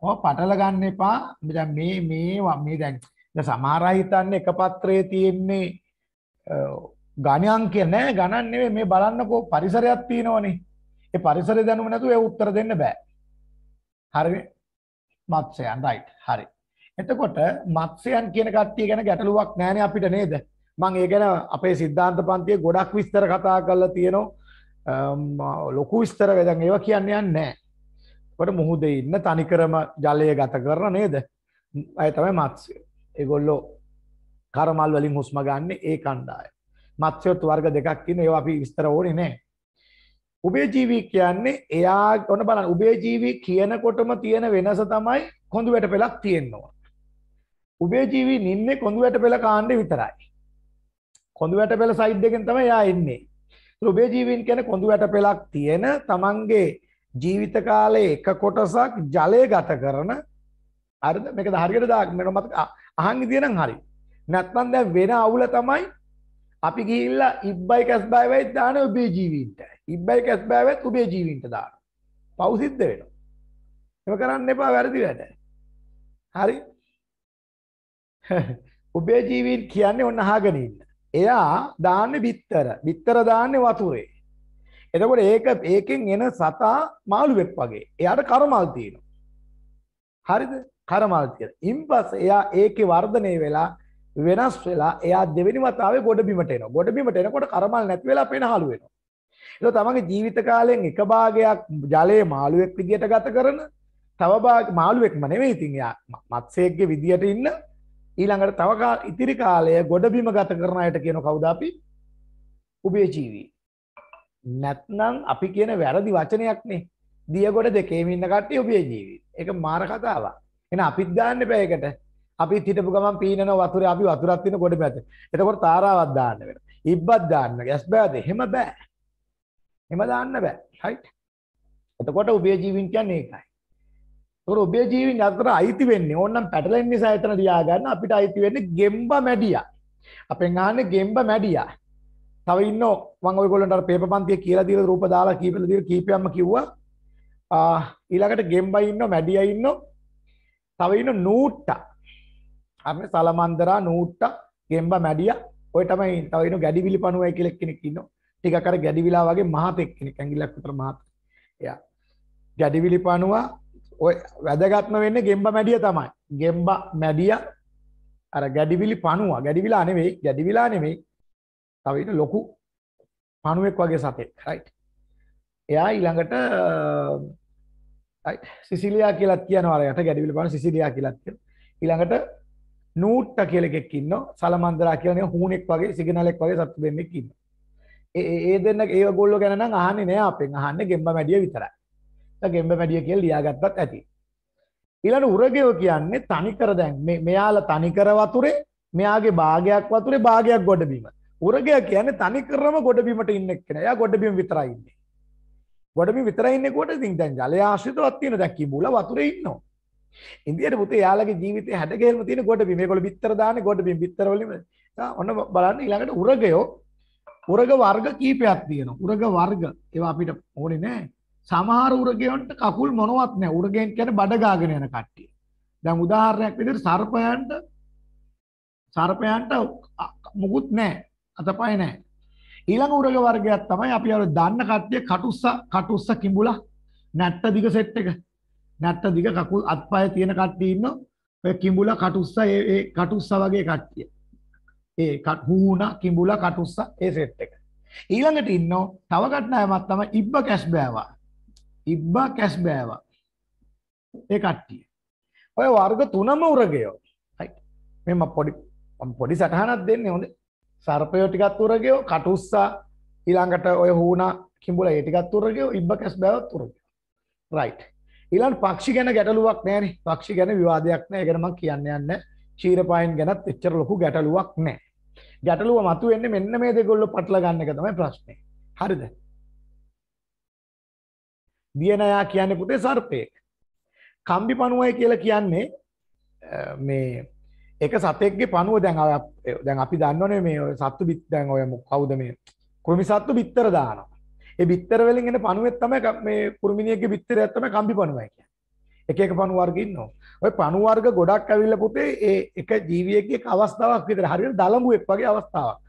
Speaker 2: ඔය පටල ගන්න එපා. දැන් මේ මේ මේ දැන් දැන් සමහර අය හිතන්නේ එක පත්‍රයේ තියෙන්නේ ගණන් කිය නෑ ගණන් නෙවෙයි මේ බලන්නකෝ පරිසරයක් තියෙනවනේ. ඒ පරිසරය දැනුම නැතුව ඒ උත්තර දෙන්න බෑ. හරි මත්ස්‍යයන් රයිට් හරි. එතකොට මත්ස්‍යයන් කියන කට්ටිය ගැන ගැටලුවක් නෑනේ අපිට නේද? මං ඒ ගැන අපේ සිද්ධාන්ත පන්තියේ ගොඩක් විස්තර කතා කරලා තියෙනවා. ලොකු විස්තර වෙදන් ඒවා කියන්නේ නැහැ. කොට මුහුද ඉන්න තනිකරම ජලය ගත කරන නේද? අය තමයි මත්ස්‍ය. ඒගොල්ලෝ කරමල් වලින් හුස්ම ගන්න ඒ කණ්ඩායම. මත්ස්‍යොත් වර්ග දෙකක් තියෙන ඒවා අපි විස්තර ඕනේ නැහැ. උභයජීවී කියන්නේ එයා ඔන්න බලන්න උභයජීවී කියනකොටම තියෙන වෙනස තමයි කොඳු වැට පෙලක් තියෙනවා. උභයජීවී නින්නේ කොඳු වැට පෙල කාණ්ඩේ විතරයි. කොඳු වැට පෙල සයිඩ් එකෙන් තමයි එයා ඉන්නේ. රුබේ ජීවීන් කියන්නේ කොඳු වැට පෙලක් තියෙන තමන්ගේ ජීවිත කාලයේ එක කොටසක් ජලය ගත කරන හරිද මේකද හරියට දාගන්න මතක අහන් ඉදිනම් හරි නැත්නම් දැන් වෙන අවුල තමයි අපි ගිහිල්ලා ඉබ්බයි කැස්බයි වෙයි දාන ඔබේ ජීවීන්ට ඉබ්බයි කැස්බයි වෙත් ඔබේ ජීවීන්ට දාන පව් සිද්ධ වෙනවා එහෙම කරන්න එපා වැරදි වැඩ හරි ඔබේ ජීවීන් කියන්නේ ඔන්න අහගෙන ඉන්න එයා දාන්නේ බිත්තර. බිත්තර දාන්නේ වතුරේ. එතකොට ඒක ඒකෙන් එන සතා මාළුවෙක් වගේ. එයාට කර්මල් තියෙනවා. හරිද? කර්මල් තියෙනවා. ඉන්පස් එයා ඒකේ වර්ධනය වෙලා වෙනස් වෙලා එයා දෙවෙනි වතාවේ ගොඩ බිමට එනවා. ගොඩ බිමට එනකොට කර්මල් නැති වෙලා පේනහලු වෙනවා. ඒක තමන්ගේ ජීවිත කාලයෙන් එක භාගයක් ජලයේ මාළුවෙක් විදියට ගත කරන තව භාග මාළුවෙක්ම නෙවෙයි ඉතින් එයා මත්සේක්ගේ විදියට ඉන්න ඊළඟට තව ඉතිරි කාලය ගොඩබිම ගත කරන අයට කියන කවුද අපි? උභයජීවී. නැත්නම් අපි කියන වැරදි වචනයක්නේ. දියගොඩ දෙකේම ඉන්න කට්ටිය උභයජීවී. ඒක මාර කතාවක්. එහෙනම් අපිත් දාන්න එපා ඒකට. අපිත් හිටපු ගමන් පීනන වතුරේ අපි වතුරක් තියෙන ගොඩ මැද. එතකොට තාරාවක් දාන්න වෙනවා. ඉබ්බත් දාන්න. ගැස් බෑද? එහෙම බෑ. එහෙම දාන්න බෑ. හරි. එතකොට උභයජීවීන් කියන්නේ ඒකයි. තොර ඔබේ ජීවින් අතර අයිති වෙන්නේ ඕන්නම් පැටලෙන් නිසා එතන ලියාගන්න අපිට අයිති වෙන්නේ ගෙම්බ මැඩිය අපෙන් අහන්නේ ගෙම්බ මැඩිය තව ඉන්න මම ඔයගොල්ලන්ට අර පේපර් පන්තිය කියලා දීලා රූප දාලා කීපල දීලා කීපයක්ම කිව්වා ආ ඊළඟට ගෙම්බයි ඉන්නෝ මැඩියයි ඉන්නෝ තව ඉන්න නූට්ටා අපි සලමන්දරා නූට්ටා ගෙම්බ මැඩිය ඔය තමයි තව ඉන්න ගැඩිවිලි පණුවයි කියලා කෙනෙක් ඉන්නෝ ටිකක් අර ගැඩිවිලා වගේ මහතෙක් කෙනෙක් ඇඟිල්ලක් විතර මහත එයා ගැඩිවිලි පණුවා ඔය වැදගත්ම වෙන්න ගෙම්බ මැඩිය තමයි ගෙම්බ මැඩිය අර ගැඩිවිලි පණුවා ගැඩිවිලා නෙවෙයි ගැඩිවිලා නෙවෙයි තව ඉන්න ලොකු පණුවෙක් වගේ සතෙක් රයිට් එයා ඊළඟට සිසිලියා කියලත් කියනවා අර යට ගැඩිවිලි පණුව සිසිලියා කියලත් කියන ඊළඟට නූට්ට කියලා එකෙක් ඉන්නවා සලමන්දරා කියලා හූනෙක් වගේ සිගනලෙක් වගේ සත්තු දෙන්නෙක් ඉන්නවා ඒ දෙන්න ඒ ගොල්ලෝ ගැන නම් අහන්නේ නෑ අපෙන් අහන්නේ ගෙම්බ මැඩිය විතරයි ගෙම්බ මැඩිය කියලා ලියාගත්තත් ඇති. ඊළඟ උරගයෝ කියන්නේ තනිකර දැන් මේ මෙයාලා තනිකර වතුරේ මෙයාගේ භාගයක් වතුරේ භාගයක් ගොඩබිම. උරගය කියන්නේ තනිකරම ගොඩබිමට ඉන්න එක්කෙනා. එයා ගොඩබිම විතරයි ඉන්නේ. ගොඩබිම විතරයි ඉන්නේ කොට ඉතින් දැන් ජලය ආශ්‍රිතවත් තියෙන දැන් කිඹුල වතුරේ ඉන්නවා. ඉන්දියාවේ පුතේ යාළගේ ජීවිතේ හැඩගැහෙල්ම තියෙන ගොඩබිම. මේගොල්ලෝ බිත්තර දාන්නේ ගොඩබිම බිත්තර වලින්. ඔන්න බලන්න ඊළඟට උරගයෝ උරග වර්ග කීපයක් තියෙනවා. උරග වර්ග ඒවා අපිට ඕනේ නැහැ. සමහර උරගයන්ට කකුල් මොනවත් නෑ උරගෙන් කියන බඩගාගෙන යන කට්ටිය. දැන් උදාහරණයක් විදිහට සර්පයන්ට සර්පයන්ට මුකුත් නෑ අතපය නෑ. ඊළඟ උරග වර්ගයක් තමයි අපි අර දන්න කට්ටිය කටුස්ස කටුස්ස කිඹුලා නැට්ට දිග සෙට් එක. නැට්ට දිග කකුල් අත්පය තියෙන කට්ටිය ඉන්න ඔය කිඹුලා කටුස්ස ඒ කටුස්ස වගේ කට්ටිය. ඒ හූුණ කිඹුලා කටුස්ස ඒ සෙට් එක. ඊළඟට ඉන්න තවකට නෑමත් තම ඉබ්බ කැස්බෑවා ඉබ්බා කැස් බෑවා ඒ කට්ටිය ඔය වර්ග තුනම උරගයෝ මෙම පොඩි පොඩි සටහනක් දෙන්නේ හොඳ සර්පයෝ ටිකත් උරගයෝ කටුස්සා ඊළඟට ඔය හූුණ කිඹුල ඒටිකත් උරගයෝ ඉබ්බ කැස් බෑවත් උරග රයි් ඉලන් පක්ෂි ගැන ගැටලුවක් නෑන පක්ෂි ගැන විවාදයක් නෑ ගැනම කියන්න යන්න චීරපායන් ගැනත් එච්චර ලොකු ගැටලුවක් නෑ ගැටලුව මතු වෙන්න මෙන්න මේ දෙගොල්ල පටල ගන්න එක තමයි ප්‍රශ්නය හරිද බියනයා කියන්නේ පුතේ සර්පයෙක්. කම්බි පණුවයි කියලා කියන්නේ මේ එක සතෙක්ගේ පණුව දැන් අය දැන් අපි දන්නවනේ මේ ඔය සත්තු බිත් දැන් ඔය කවුද මේ කුරුමි සත්තු බිත්තර දානවා. ඒ බිත්තර වලින් එන පණුවෙත් තමයි මේ කුරුමිනියෙක්ගේ බිත්තරයක් තමයි කම්බි පණුවයි කියන්නේ. එක එක පණු වර්ග ඉන්නවා. ඔය පණු වර්ග ගොඩක් ඇවිල්ලා පුතේ ඒ එක ජීවියෙක්ගේ අවස්ථාවක් විතර හරියට දලඹුවෙක් වගේ අවස්ථාවක්.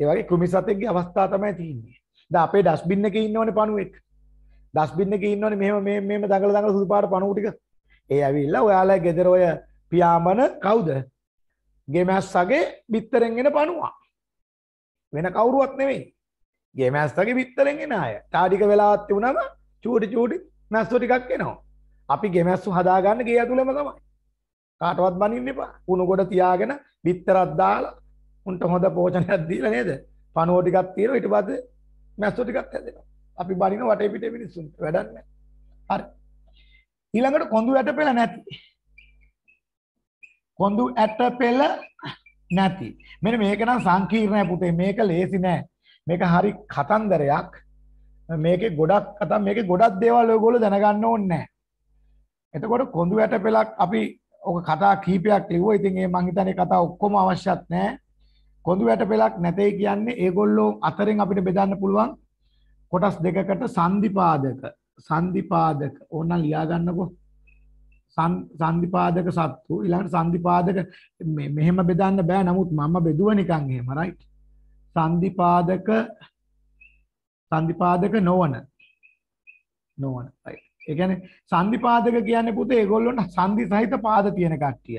Speaker 2: ඒ වගේ කෘමි සතෙක්ගේ අවස්ථාව තමයි තියෙන්නේ. දැන් අපේ ඩස්බින් එකේ ඉන්නවනේ පණුවෙක්. ඩස්බින් එකේ ඉන්නවනේ මෙහෙම මේ මේම දඟල දඟල සුදු පාට පණු ටික. ඒ ඇවිල්ලා ඔයාලා ගෙදර ඔය පියාඹන කවුද? ගෙමැස්සගේ බිත්තරෙන් එන පණුවා. වෙන කවුරුවත් නෙවෙයි. ගෙමැස්සගේ බිත්තරෙන් එන අය. තාඩික වෙලාවත් තිබුණම චූටි චූටි මැස්සෝ ටිකක් එනවා. අපි ගෙමැස්සු හදාගන්න ගේ ඇතුළෙම තමයි. කාටවත් බනින්න එපා. කුණු ගොඩ තියාගෙන බිත්තරක් දාලා උන්ට හොඳ පෝෂණයක් දීලා නේද? පණුව ටිකක් තියෙනවා ඊට පස්සේ මැස්සෝ ටිකක් හැදෙනවා. අපි බනින වටේ පිටේ මිනිස්සුන් වැඩක් නැහැ. හරි. ඊළඟට කොඳු ඇට පෙළ නැති. කොඳු ඇට පෙළ නැති. මෙන්න මේක නම් සංකීර්ණයි පුතේ. මේක ලේසි නෑ. මේක හරි කතන්දරයක්. මේකේ ගොඩක් කතා මේකේ ගොඩක් දේවල් ඔයගොල්ලෝ දැනගන්න ඕනේ නෑ. එතකොට කොඳු ඇට පෙළක් අපි ඔක කතා කීපයක් ලිව්වා. ඉතින් ඒ මං හිතන්නේ කතා ඔක්කොම අවශ්‍යත් නෑ. කොඳු ඇට පෙළක් නැtei කියන්නේ ඒගොල්ලෝ අතරින් අපිට බෙදන්න පුළුවන් කොටස් දෙකකට සන්ධිපාදක සන්ධිපාදක ඕනනම් ලියා ගන්නකෝ සන්ධිපාදක සත්තු ඊළඟට සන්ධිපාදක මෙහෙම බෙදන්න බෑ නමුත් මම බෙදුව නිකන් එහෙම රයිට් සන්ධිපාදක සන්ධිපාදක නොවන නොවන රයිට් ඒ කියන්නේ සන්ධිපාදක කියන්නේ පුතේ ඒගොල්ලොන්ට සන්ධි සහිත පාද තියෙන කට්ටිය.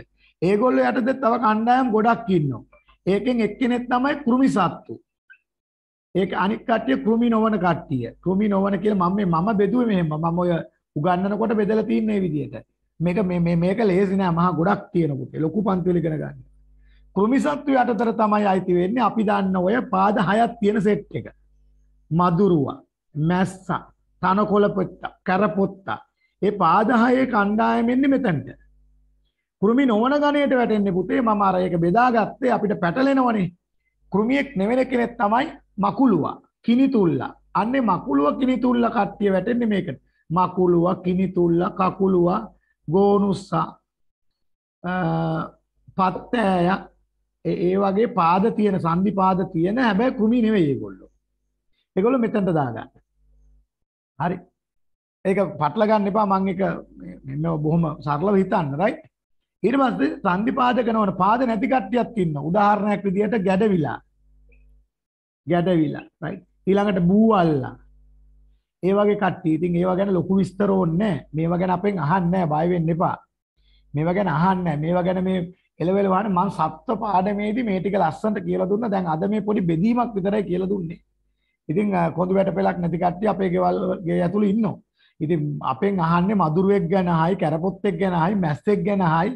Speaker 2: ඒගොල්ලෝ යටතේ තව කණ්ඩායම් ගොඩක් ඉන්නවා. ඒකෙන් එක්කෙනෙක් තමයි කෘමි සත්තු. ඒක අනික් කට්ටිය කෘමි නොවන කට්ටිය. කෘමි නොවන කියලා මම මේ මම බෙදුවේ මෙහෙම. මම ඔය උගන්නනකොට බෙදලා තියෙන මේ විදිහට. මේක මේ මේ මේක ලේසි නෑ මහා ගොඩක් තියෙන පුතේ. ලොකු පන්තිවල ඉගෙන ගන්න. කෘමි සත්තු යටතර තමයි අයිති වෙන්නේ අපි දන්න ඔය පාද හයක් තියෙන සෙට් එක. මදුරුවා, මැස්සා, තනකොළ පොත්තා, කරපොත්තා. ඒ පාද හයේ කණ්ඩායම එන්නේ මෙතනට. කෘමි නොවන ගණයට වැටෙන්නේ පුතේ. මම අර ඒක බෙදාගත්තේ අපිට පැටලෙනවනේ. කෘමියෙක් නෙවෙන කෙනෙක් තමයි මකුළුවා කිනිතුල්ලා අන්නේ මකුළුව කිනිතුල්ලා කට්ටිය වැටෙන්නේ මේකට මකුළුව කිනිතුල්ලා කකුළුව ගෝනුස්සා පත්තෑය ඒ වගේ පාද තියෙන සන්ධි පාද තියෙන හැබැයි කෘමි නෙවෙයි ඒගොල්ලෝ. ඒගොල්ලෝ මෙතනට දාගන්න. හරි. ඒක පටල ගන්න එපා මම එක මෙන්න බොහොම සරලව හිතන්න right? ඊට පස්සේ සන්ධිපාදක නොවන පාද නැති කට්ටියක් ඉන්නවා. උදාහරණයක් විදිහට ගැඩවිලා. ගැඩවිලා right. ඊළඟට බූවල්ලා. ඒ වගේ කට්ටිය. ඉතින් ඒවා ගැන ලොකු විස්තර ඕනේ නැහැ. මේවා ගැන අපෙන් අහන්න නැහැ. බය වෙන්න එපා. මේවා ගැන අහන්න නැහැ. මේවා ගැන මේ එලවෙල වහන මං සත්ව පාඩමේදී මේ ටික ලස්සනට කියලා දුන්නා. දැන් අද මේ පොඩි බෙදීමක් විතරයි කියලා දුන්නේ. ඉතින් කොඳු වැට පෙලක් නැති කට්ටිය අපේ ගෙවල් ගේ ඇතුළේ ඉන්නවා. ඉතින් අපෙන් අහන්නේ මදුරුවෙක් ගැන අහයි, කැරපොත්තෙක් ගැන අහයි, මැස්සෙක් ගැන අහයි,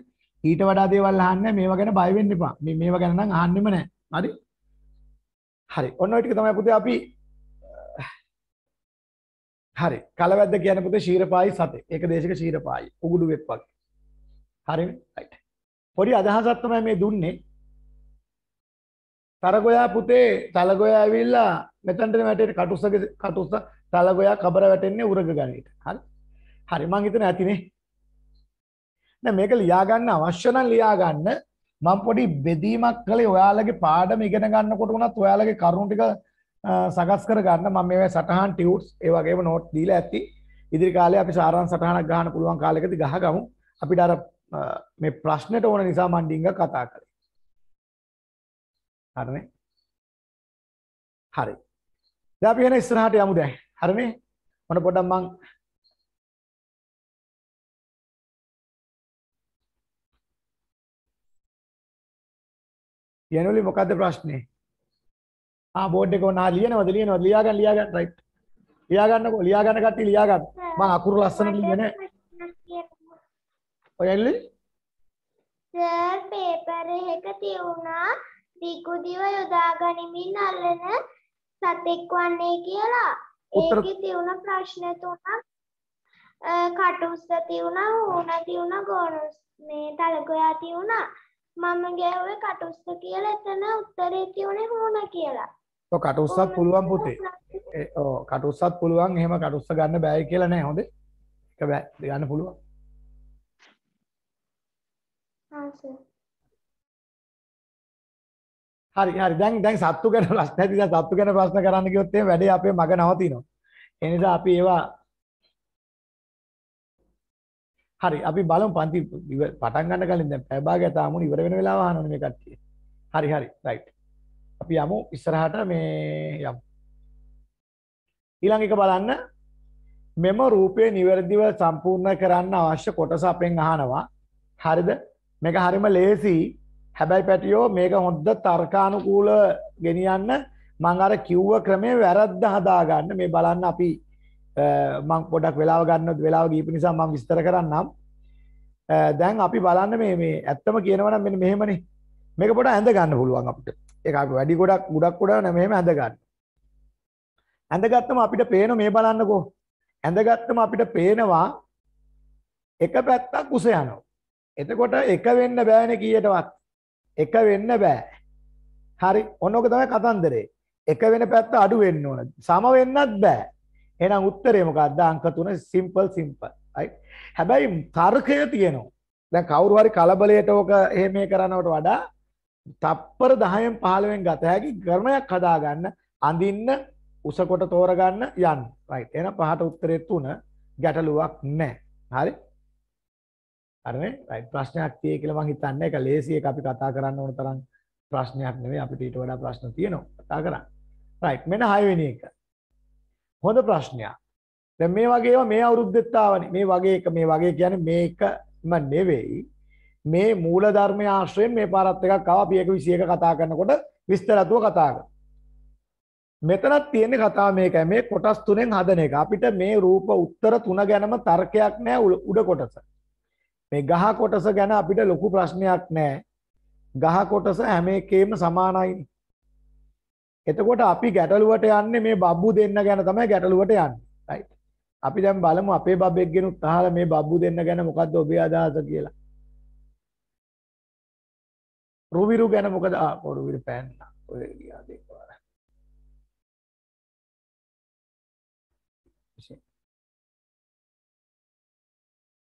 Speaker 2: ඊට වඩා දේවල් අහන්න මේවා ගැන බය වෙන්න එපා. මේ මේවා ගැන නම් අහන්නෙම නැහැ. හරි? හරි. ඔන්න ඔය ටික තමයි පුතේ අපි හරි. කලවැද්ද කියන්නේ පුතේ ශීරපායි සතේ. ඒක දේශක ශීරපායි. උගුඩු වෙප්පක්. හරි. right. පොඩි අදහසක් තමයි මේ දුන්නේ. තරගොයා පුතේ තලගොයා ඇවිල්ලා මෙතනට වැටෙන කටුස්සගේ කටුස්ස තලගොයා කබර වැටෙන්නේ උරග ගණේට. හරි. හරි මං හිතන ඇතිනේ. දැන් මේක ලියා ගන්න අවශ්‍ය නම් ලියා ගන්න මම පොඩි බෙදීමක් කළේ ඔයාලගේ පාඩම ඉගෙන ගන්නකොට උනත් ඔයාලගේ කරුණු ටික සකස් කර ගන්න මම මේ සටහන් ටියුට්ස් ඒ වගේම නෝට් දීලා ඇති ඉදිරි කාලේ අපි සාරාංශ සටහනක් ගන්න පුළුවන් කාලයකදී ගහගමු අපිට අර මේ ප්‍රශ්නෙට ඕන නිසා මම ඩිංග කතා කළේ
Speaker 1: හරිනේ හරි දැන් අපි එන ඉස්සරහට යමු දැන් හරිනේ මොන පොඩ්ඩක් මං යනුලි මොකක්ද ප්‍රශ්නේ ආ බෝඩ් එක ඔනා ලියනවද
Speaker 2: ලියනවද ලියාගන්න ලියාගන්න රයිට් ලියාගන්නකෝ ලියාගන්න කට්ටිය ලියාගන්න මම අකුරු ලස්සනට ලියන ඔය එල්ලි
Speaker 1: සර් පේපර් එකක තියුණා ත්‍රිකුදිව යොදා ගනිමින් අල්ලන සතෙක් වන්නේ කියලා ඒකේ තියුණ ප්‍රශ්න තුනක් කටුස්ස තියුණා හුණ තියුණා ගෝනස් මේ තලගොයා තියුණා මම ගෑව්වේ කටුස්ස කියලා එතන උත්තරේ කියුනේ හුණ කියලා.
Speaker 2: ඔව් කටුස්සත් පුළුවන් පුතේ. ඔව් කටුස්සත් පුළුවන් එහෙම කටුස්ස ගන්න බෑයි කියලා නෑ හොඳේ. ඒක බෑ ගන්න පුළුවන්. හරි හරි දැන් දැන් සත්තු ගැන ප්‍රශ්න ඇති දැන් සත්තු ගැන ප්‍රශ්න කරන්න කිව්වොත් එහෙම වැඩේ අපේ මග නවතිනවා. ඒ නිසා අපි ඒවා හරි අපි බලමු පන්ති පටන් ගන්න කලින් දැන් පැය භාගය තාම ඉවර වෙන වෙලාව අහනවනේ මේ කට්ටිය. හරි හරි රයිට්. අපි යමු ඉස්සරහට මේ යමු. ඊළඟ එක බලන්න මෙම රූපය නිවැරදිව සම්පූර්ණ කරන්න අවශ්‍ය කොටස අපෙන් අහනවා. හරිද? මේක හරිම ලේසි. හැබැයි පැටියෝ මේක හොද්ද තර්කානුකූල ගෙනියන්න මං අර කිව්ව ක්‍රමේ වැරද්ද හදාගන්න මේ බලන්න අපි මං පොඩක් වෙලාව ගන්නත් වෙලාව ගීප නිසා මං විස්තර කරන්නම් දැන් අපි බලන්න මේ මේ ඇත්තම කියනවනම් මෙන්න මෙහෙමනේ මේක පොඩ ඇඳ ගන්න පුළුවන් අපිට ඒක අපි වැඩි ගොඩක් ගොඩක් ගොඩ නෑ මෙහෙම ඇඳ ගන්න ඇඳගත්තම අපිට පේන මේ බලන්නකෝ ඇඳගත්තම අපිට පේනවා එක පැත්තක් උස යනවා එතකොට එක වෙන්න බෑනේ කීයටවත් එක වෙන්න බෑ හරි ඔන්න ඕක තමයි කතන්දරේ එක වෙන පැත්ත අඩු වෙන්න ඕන සම වෙන්නත් බෑ එහෙනම් උත්තරේ මොකක්ද? අංක 3 simple simple. right? හැබැයි තර්කය තියෙනවා. දැන් කවුරු හරි කලබලයට ඕක එහෙ මේ කරනවට වඩා තප්පර 10න් 15න් ගත හැකි ක්‍රමයක් හදාගන්න අඳින්න උසකොට තෝරගන්න යන්න. right. එහෙනම් පහට උත්තරේ 3 ගැටලුවක් නැහැ. හරි? හරිනේ? right. ප්‍රශ්නයක් තියෙයි කියලා මං හිතන්නේ ඒක ලේසි එක අපි කතා කරන්න ඕන තරම් ප්‍රශ්නයක් නෙවෙයි අපිට ඊට වඩා ප්‍රශ්න තියෙනවා. කතා කරන්න. right. මෙන්න 6 වෙනි එක. හොඳ ප්‍රශ්නයක්. දැන් මේ වගේ ඒවා මේ අවුරුද්දෙත් ආවනේ. මේ වගේ එක මේ වගේ කියන්නේ මේකම නෙවෙයි. මේ මූල ධර්මයේ ආශ්‍රයෙන් මේ පාරත් එකක් ආවා. අපි 121 කතා කරනකොට විස්තරතුව කතා කරා. මෙතනත් තියෙන කතාව මේකයි. මේ කොටස් තුනෙන් හදන එක. අපිට මේ රූප උත්තර තුන ගැනම තර්කයක් නැහැ උඩ කොටස. මේ ගහ කොටස ගැන අපිට ලොකු ප්‍රශ්නයක් නැහැ. ගහ කොටස හැම එකේම සමානයිනේ. එතකොට අපි ගැටලුවට යන්නේ මේ බබ්බු දෙන්න ගැන තමයි ගැටලුවට යන්නේ. right. අපි දැන් බලමු අපේ බබෙක් ගෙනුත් අහලා මේ බබ්බු දෙන්න ගැන මොකද්ද ඔබේ අදහස කියලා.
Speaker 1: රුවිරු ගැන මොකද ආ රුවිරු පෑන්නා. ඔය ගියා දෙකවර.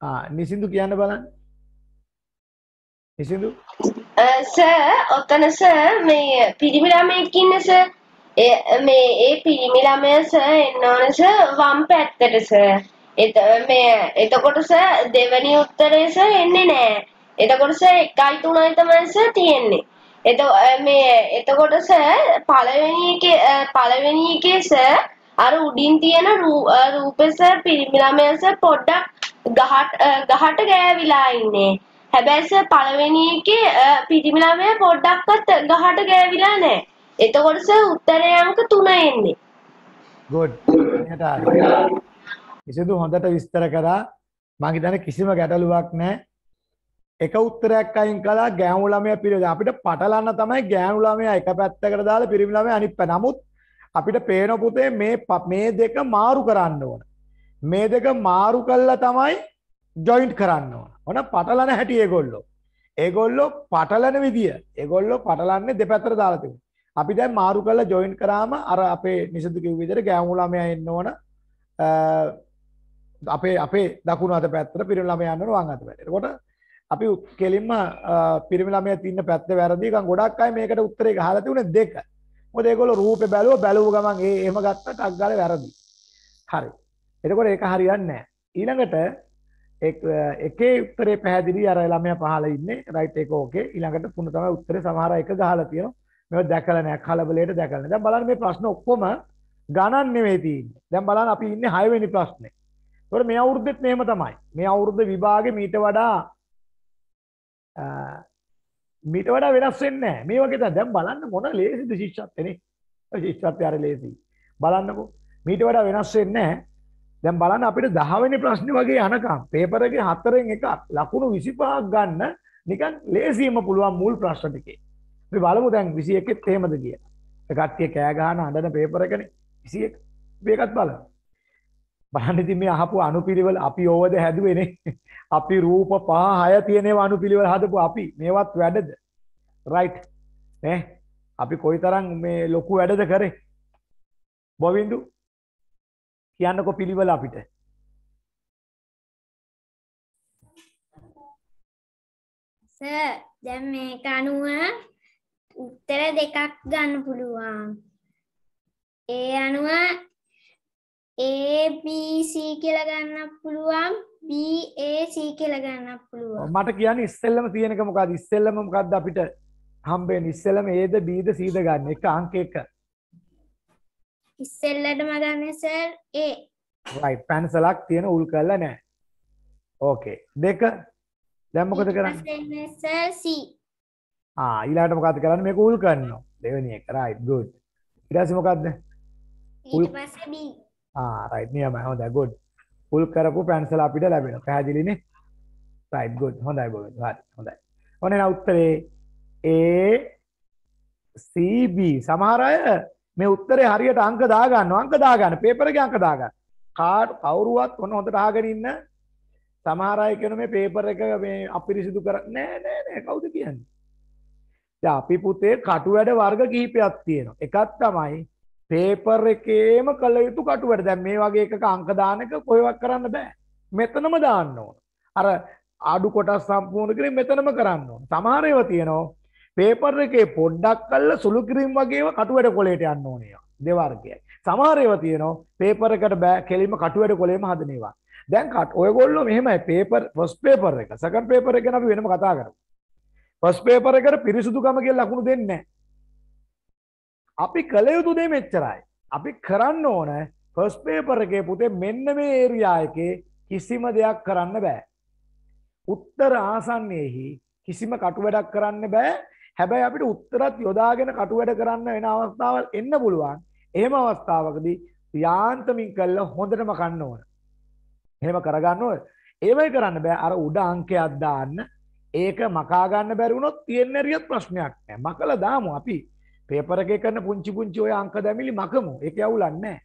Speaker 1: ආ නිසින්දු කියන්න බලන්න. විසිඳු සර් ඔතන සර් මේ පිරිමි ළමයෙක් ඉන්න සර් මේ ඒ පිරිමි ළමයා සර් එන්න ඕන සර් වම් පැත්තට සර් එත මේ එතකොට සර් දෙවැනි උත්තරේ සර් එන්නේ නැහැ එතකොට සර් 1යි 3යි තමයි සර් තියෙන්නේ එත මේ එතකොට සර් පළවෙනි එකේ පළවෙනි එකේ සර් අර උඩින් තියෙන රූපේ සර් පිරිමි ළමයා සර් පොඩ්ඩක් ගහට ගහට ගෑවිලා ඉන්නේ හැබැයි සර් පළවෙනි එකේ පිරිමි ළමයා පොඩ්ඩක්වත් ගහට ගෑවිලා නැහැ. එතකොට සර් උත්තරේ අංක 3 එන්නේ.
Speaker 2: good. කිසිදු හොඳට විස්තර කරා මම හිතන්නේ කිසිම ගැටලුවක් නැහැ. එක උත්තරයක් අයින් කළා ගෑනු ළමයා පිළිද අපිට පටලන්න තමයි ගෑනු ළමයා එක පැත්තකට දාලා පිරිමි ළමයා අනිත් පැත්ත. නමුත් අපිට පේන පුතේ මේ මේ දෙක මාරු කරන්න ඕන. මේ දෙක මාරු කළා තමයි ජොයින්ට් කරන්න ඕන. ඔන පටලන හැටි ඒගොල්ලෝ ඒගොල්ලෝ පටලන විදිිය ඒගොල්ලෝ පටලන්නේ දෙපැතර දාලතිම අපි දැන් මාරු කල්ලා ජොයින් කරාම අර අපේ නිසදුකිව විදිර ගෑමුලමය එන්න ඕන අපේ අපේ දකුණු අත පැත්තර පිරිලම යන්න වාන් අත පැට කොට අපි කෙලින්ම පිරිමිලමය තින්න පැත්ත වැරදික ගොඩක් අයි මේකට උත්තරේ හලති වුණ දෙක මොදේගොල රූප බැලෝ බැලූ ගමන් ඒ එම ගත්ත ටක්ගල වැරදි හරි එතකොට ඒක හරියන්න ඊළඟට එකේ උත්තරේ පැහැදිලි අර ළමයා පහළ ඉන්නේ රයිට් එක ඕකේ ඊළඟට පුන තමයි උත්තරේ සමහර එක ගහලා තියෙනවා මේවා දැකලා නැහැ කලබලයට දැකලා නැහැ දැන් බලන්න මේ ප්‍රශ්න ඔක්කොම ගණන් නෙවෙයි තියෙන්නේ දැන් බලන්න අපි ඉන්නේ 6 වෙනි ප්‍රශ්නේ ඒතකොට මේ අවුරුද්දෙත් මෙහෙම තමයි මේ අවුරුද්ද විභාගේ මීට වඩා මීට වඩා වෙනස් වෙන්නේ නැහැ මේ වගේ තමයි දැන් බලන්න මොන ලේසිද ශිෂ්‍යත්වනේ ශිෂ්‍යත්වය අර ලේසි බලන්නකෝ මීට වඩා වෙනස් වෙන්නේ නැහැ දැන් බලන්න අපිට 10 වෙනි ප්‍රශ්නේ වගේ යනකම් පේපර් එකේ හතරෙන් එකක් ලකුණු 25ක් ගන්න නිකන් ලේසියෙන්ම පුළුවන් මුල් ප්‍රශ්න ටිකේ. අපි බලමු දැන් 21 එත් එහෙමද කියලා. කට්ටිය කෑ ගහන අඬන පේපර් එකනේ 21 මේකත් බලන්න. බලන්න ඉතින් මේ අහපු අනුපිළිවෙල අපි ඕවද හැදුවේනේ. අපි රූප පහ හය තියෙනවා අනුපිළිවෙල හදපු අපි. මේවත් වැඩද? රයිට්. නේ? අපි කොයිතරම් මේ ලොකු වැඩද කරේ?
Speaker 1: බොවින්දු කියන්නකො පිළිවෙල අපිට. සර් දැන් මේක අනුව උත්තර දෙකක් ගන්න පුළුවන්. ඒ අනුව ABC කියලා ගන්න පුළුවන් BAC කියලා ගන්න පුළුවන්.
Speaker 2: මට කියන්නේ ඉස්සෙල්ලම තියෙනක මොකද්ද? ඉස්සෙල්ලම මොකද්ද අපිට හම්බෙන්නේ? ඉස්සෙල්ලම Aද Bද Cද ගන්න. එක අංක එක.
Speaker 1: ඉස්සෙල්ලටම ගන්න සර් A
Speaker 2: right පැන්සලක් තියෙන උල් කරලා නැහැ ඕකේ දෙක දැන් මොකද
Speaker 1: කරන්නේ සර් C
Speaker 2: ආ ඊළඟට මොකද කරන්නේ මේක උල් කරනවා දෙවෙනි එක right good ඊට පස්සේ මොකද්ද උල් පස්සේ B ආ right නියමයි හොඳයි good උල් කරපු පැන්සල අපිට ලැබෙනවා පැහැදිලිනේ right good හොඳයි බෝවින් හරි හොඳයි ඔන්න උත්තරේ A C B සමහර අය මේ උත්තරේ හරියට අංක දාගන්න අංක දාගන්න පේපර් එකේ අංක දාගන්න කාට කවුරුවත් ඔන්න හොඳට අහගෙන ඉන්න සමහර අය කියන මේ පේපර් එක මේ අපිරිසිදු කර නෑ නෑ නෑ කවුද කියන්නේ දැන් අපි පුතේ කටු වැඩ වර්ග කිහිපයක් තියෙනවා එකක් තමයි පේපර් එකේම කළ යුතු කටු වැඩ දැන් මේ වගේ එකක අංක දාන එක කොහෙවත් කරන්න බෑ මෙතනම දාන්න ඕන අර ආඩු කොටස් සම්පූර්ණ කරේ මෙතනම කරන්න ඕන සමහර ඒවා තියෙනවා පේපර් එකේ පොඩ්ඩක් කල්ල සුළු කිරීම වගේම කටුවැට කොලේට යන්න ඕනේ දෙවර්ගයයි. සමහර ඒවා තියෙනවා පේපර් එකට බෑ කෙලින්ම කටුවැට කොලේම හදන ඒවා. දැන් කට ඔයගොල්ලෝ මෙහෙමයි පේපර් ෆස්ට් පේපර් එක සෙකන්ඩ් පේපර් එක ගැන අපි වෙනම කතා කරමු. ෆස්ට් පේපර් එකට පිරිසුදුකම කියලා ලකුණු දෙන්නේ නැහැ. අපි කළ යුතු දේ මෙච්චරයි. අපි කරන්න ඕන ෆස්ට් පේපර් එකේ පුතේ මෙන්න මේ ඒරියා එකේ කිසිම දෙයක් කරන්න බෑ. උත්තර ආසන්නයේහි කිසිම කටුවැඩක් කරන්න බෑ හැබැයි අපිට උත්තරත් යොදාගෙන කටු වැඩ කරන්න වෙන අවස්ථාවල් එන්න පුළුවන්. එහෙම අවස්ථාවකදී යාන්තමින් කළා හොඳටම කන්න ඕන. එහෙම කරගන්න ඕන. ඒවයි කරන්න බෑ අර උඩ අංකයක් දාන්න. ඒක මකා ගන්න බැරි වුණොත් තියෙන හරියත් ප්‍රශ්නයක් නෑ. මකලා දාමු අපි. පේපර් එකේ කරන පුංචි පුංචි ওই අංක දැමිලි මකමු. ඒක යවුලක් නෑ.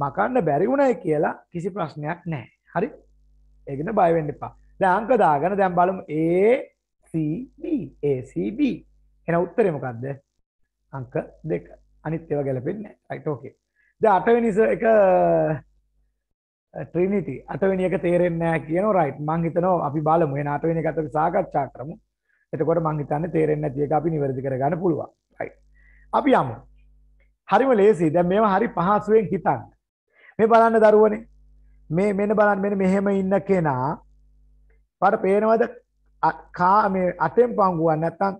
Speaker 2: මකන්න බැරි වුණයි කියලා කිසි ප්‍රශ්නයක් නෑ. හරි? ඒකන බය වෙන්න එපා. දැන් අංක දාගෙන දැන් බලමු. ඒ ACB ACB එහෙනම් උත්තරේ මොකද්ද අංක 2 අනිත් ඒවා ගැලපෙන්නේ නැහැ රයිට් ඕකේ දැන් අටවෙනි එක ට්‍රිනිටි අටවෙනි එක තේරෙන්නේ නැහැ කියනවා රයිට් මං හිතනවා අපි බලමු එහෙනම් අටවෙනි එක අපි සාකච්ඡා කරමු එතකොට මං හිතන්නේ තේරෙන්නේ නැති එක අපි නිවැරදි කරගන්න පුළුවන් රයිට් අපි යමු හරිම ලේසි දැන් මේවා හරි පහසුවෙන් හිතන්න මේ බලන්න දරුවනේ මේ මෙන්න බලන්න මෙන්න මෙහෙම ඉන්න කෙනා පාට පේනවද කා මේ අතෙන් පංගුවක් නැත්තම්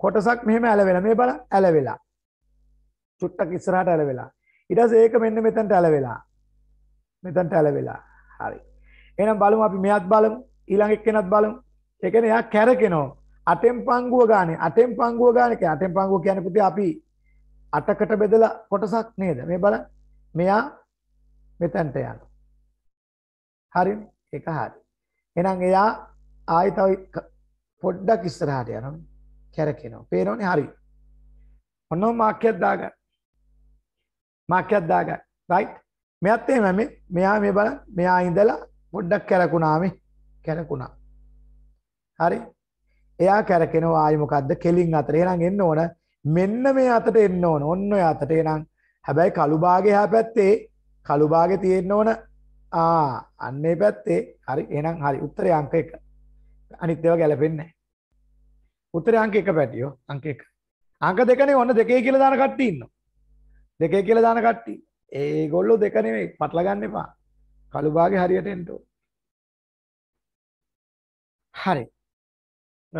Speaker 2: කොටසක් මෙහෙම ඇලවෙලා මේ බලන්න ඇලවෙලා. චුට්ටක් ඉස්සරහට ඇලවෙලා. ඊට පස්සේ ඒක මෙන්න මෙතනට ඇලවෙලා. මෙතනට ඇලවෙලා. හරි. එහෙනම් බලමු අපි මෙයත් බලමු. ඊළඟ එක්කෙනත් බලමු. ඒ කියන්නේ එයා කැරකෙනවා. අටෙන් පංගුව ගානේ අටෙන් පංගුව ගානේ කියන්නේ අටෙන් පංගුව කියන්නේ පුතේ අපි අටකට බෙදලා කොටසක් නේද මේ බලන්න මෙයා මෙතනට යනවා හරි ඒක හරි එහෙනම් එයා ආයෙ තව පොඩ්ඩක් ඉස්සරහට යනවා. කැරකෙනවා. පේනවනේ හරි. ඔන්න මාක්‍යයක් දාගන්න. මාක්‍යයක් දාගන්න. right? මෙයත් එහෙම මේ මෙයා මේ බලන්න මෙයා ඉඳලා පොඩ්ඩක් කැරකුණා මේ කැරකුණා. හරි. එයා කැරකෙනවා ආයි මොකද්ද? කෙලින් අතට. එහෙනම් එන්න ඕන. මෙන්න මේ අතට එන්න ඕන. ඔන්න ඔය අතට එනං. හැබැයි කළු භාගය හැ පැත්තේ කළු භාගය තියෙන්න ඕන. ආ අන්නේ පැත්තේ. හරි. එහෙනම් හරි. උත්තරේ අංක 1. අනිත් ඒවා ගැලපෙන්නේ නැහැ උත්තරේ අංක 1 පැටියෝ අංක 1 අංක 2 නේ ඔන්න දෙකේ කියලා දාන කට්ටිය ඉන්නවා දෙකේ කියලා දාන කට්ටිය ඒගොල්ලෝ දෙක නෙමෙයි පටල ගන්න එපා කළු භාගේ හරියට එන්න ඕන හරි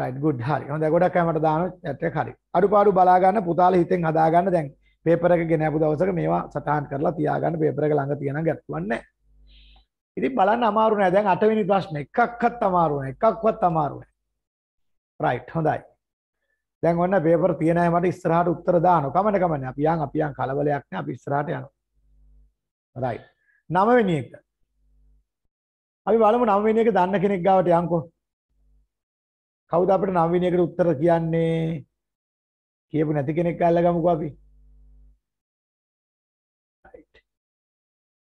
Speaker 2: රයිට් ගුඩ් හරි හොඳයි ගොඩක් අය මට දාන chat එක හරි අඩුපාඩු බලා ගන්න පුතාලා හිතෙන් හදා ගන්න දැන් පේපර් එක ගෙනපු දවසක මේවා සටහන් කරලා තියාගන්න පේපර් එක ළඟ තියෙන ගැටුවක් නැහැ ඉතින් බලන්න අමාරු නෑ දැන් අටවෙනි ප්‍රශ්න එකක්වත් අමාරු නෑ එකක්වත් අමාරු නෑ රයිට් හොඳයි දැන් ඔන්න පේපර් තියෙන අය මට ඉස්සරහට උත්තර දානවා කමන කමන අපි යන් අපි යන් කලබලයක් නෑ අපි ඉස්සරහට යනවා රයිට් නවවෙනි එක අපි බලමු නවවෙනි එක දන්න කෙනෙක් ගාවට යන්කෝ කවුද අපිට නවවෙනි එකට උත්තර කියන්නේ
Speaker 1: කියපු නැති කෙනෙක් අල්ලගමුකෝ අපි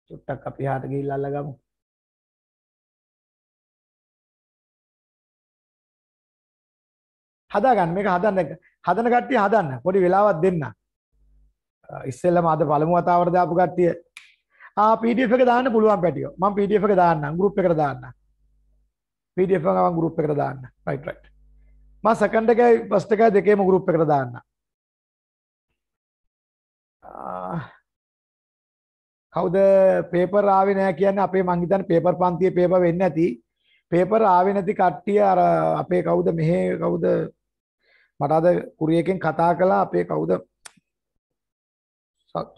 Speaker 1: චුට්ටක් අපි හාට ගිහිල්ලා අල්ලගමු හදාගන්න මේක හදන්න හදන කට්ටිය හදන්න පොඩි වෙලාවක් දෙන්න ඉස්සෙල්ලම අද පළමු වතාවට දාපු
Speaker 2: කට්ටිය ආ PDF එක දාන්න පුළුවන් පැටියෝ මම PDF එක දාන්නම් group එකට දාන්න PDF එක මම group එකට දාන්න right right මම second එකයි first එකයි දෙකේම group එකට දාන්න කවුද පේපර් ආවේ නැහැ කියන්නේ අපේ මං හිතන්නේ පේපර් පන්තියේ පේපර් වෙන්නේ නැති පේපර් ආවේ නැති කට්ටිය අර අපේ කවුද මෙහෙ කවුද මට අද කුරියකෙන් කතා කළා අපේ කවුද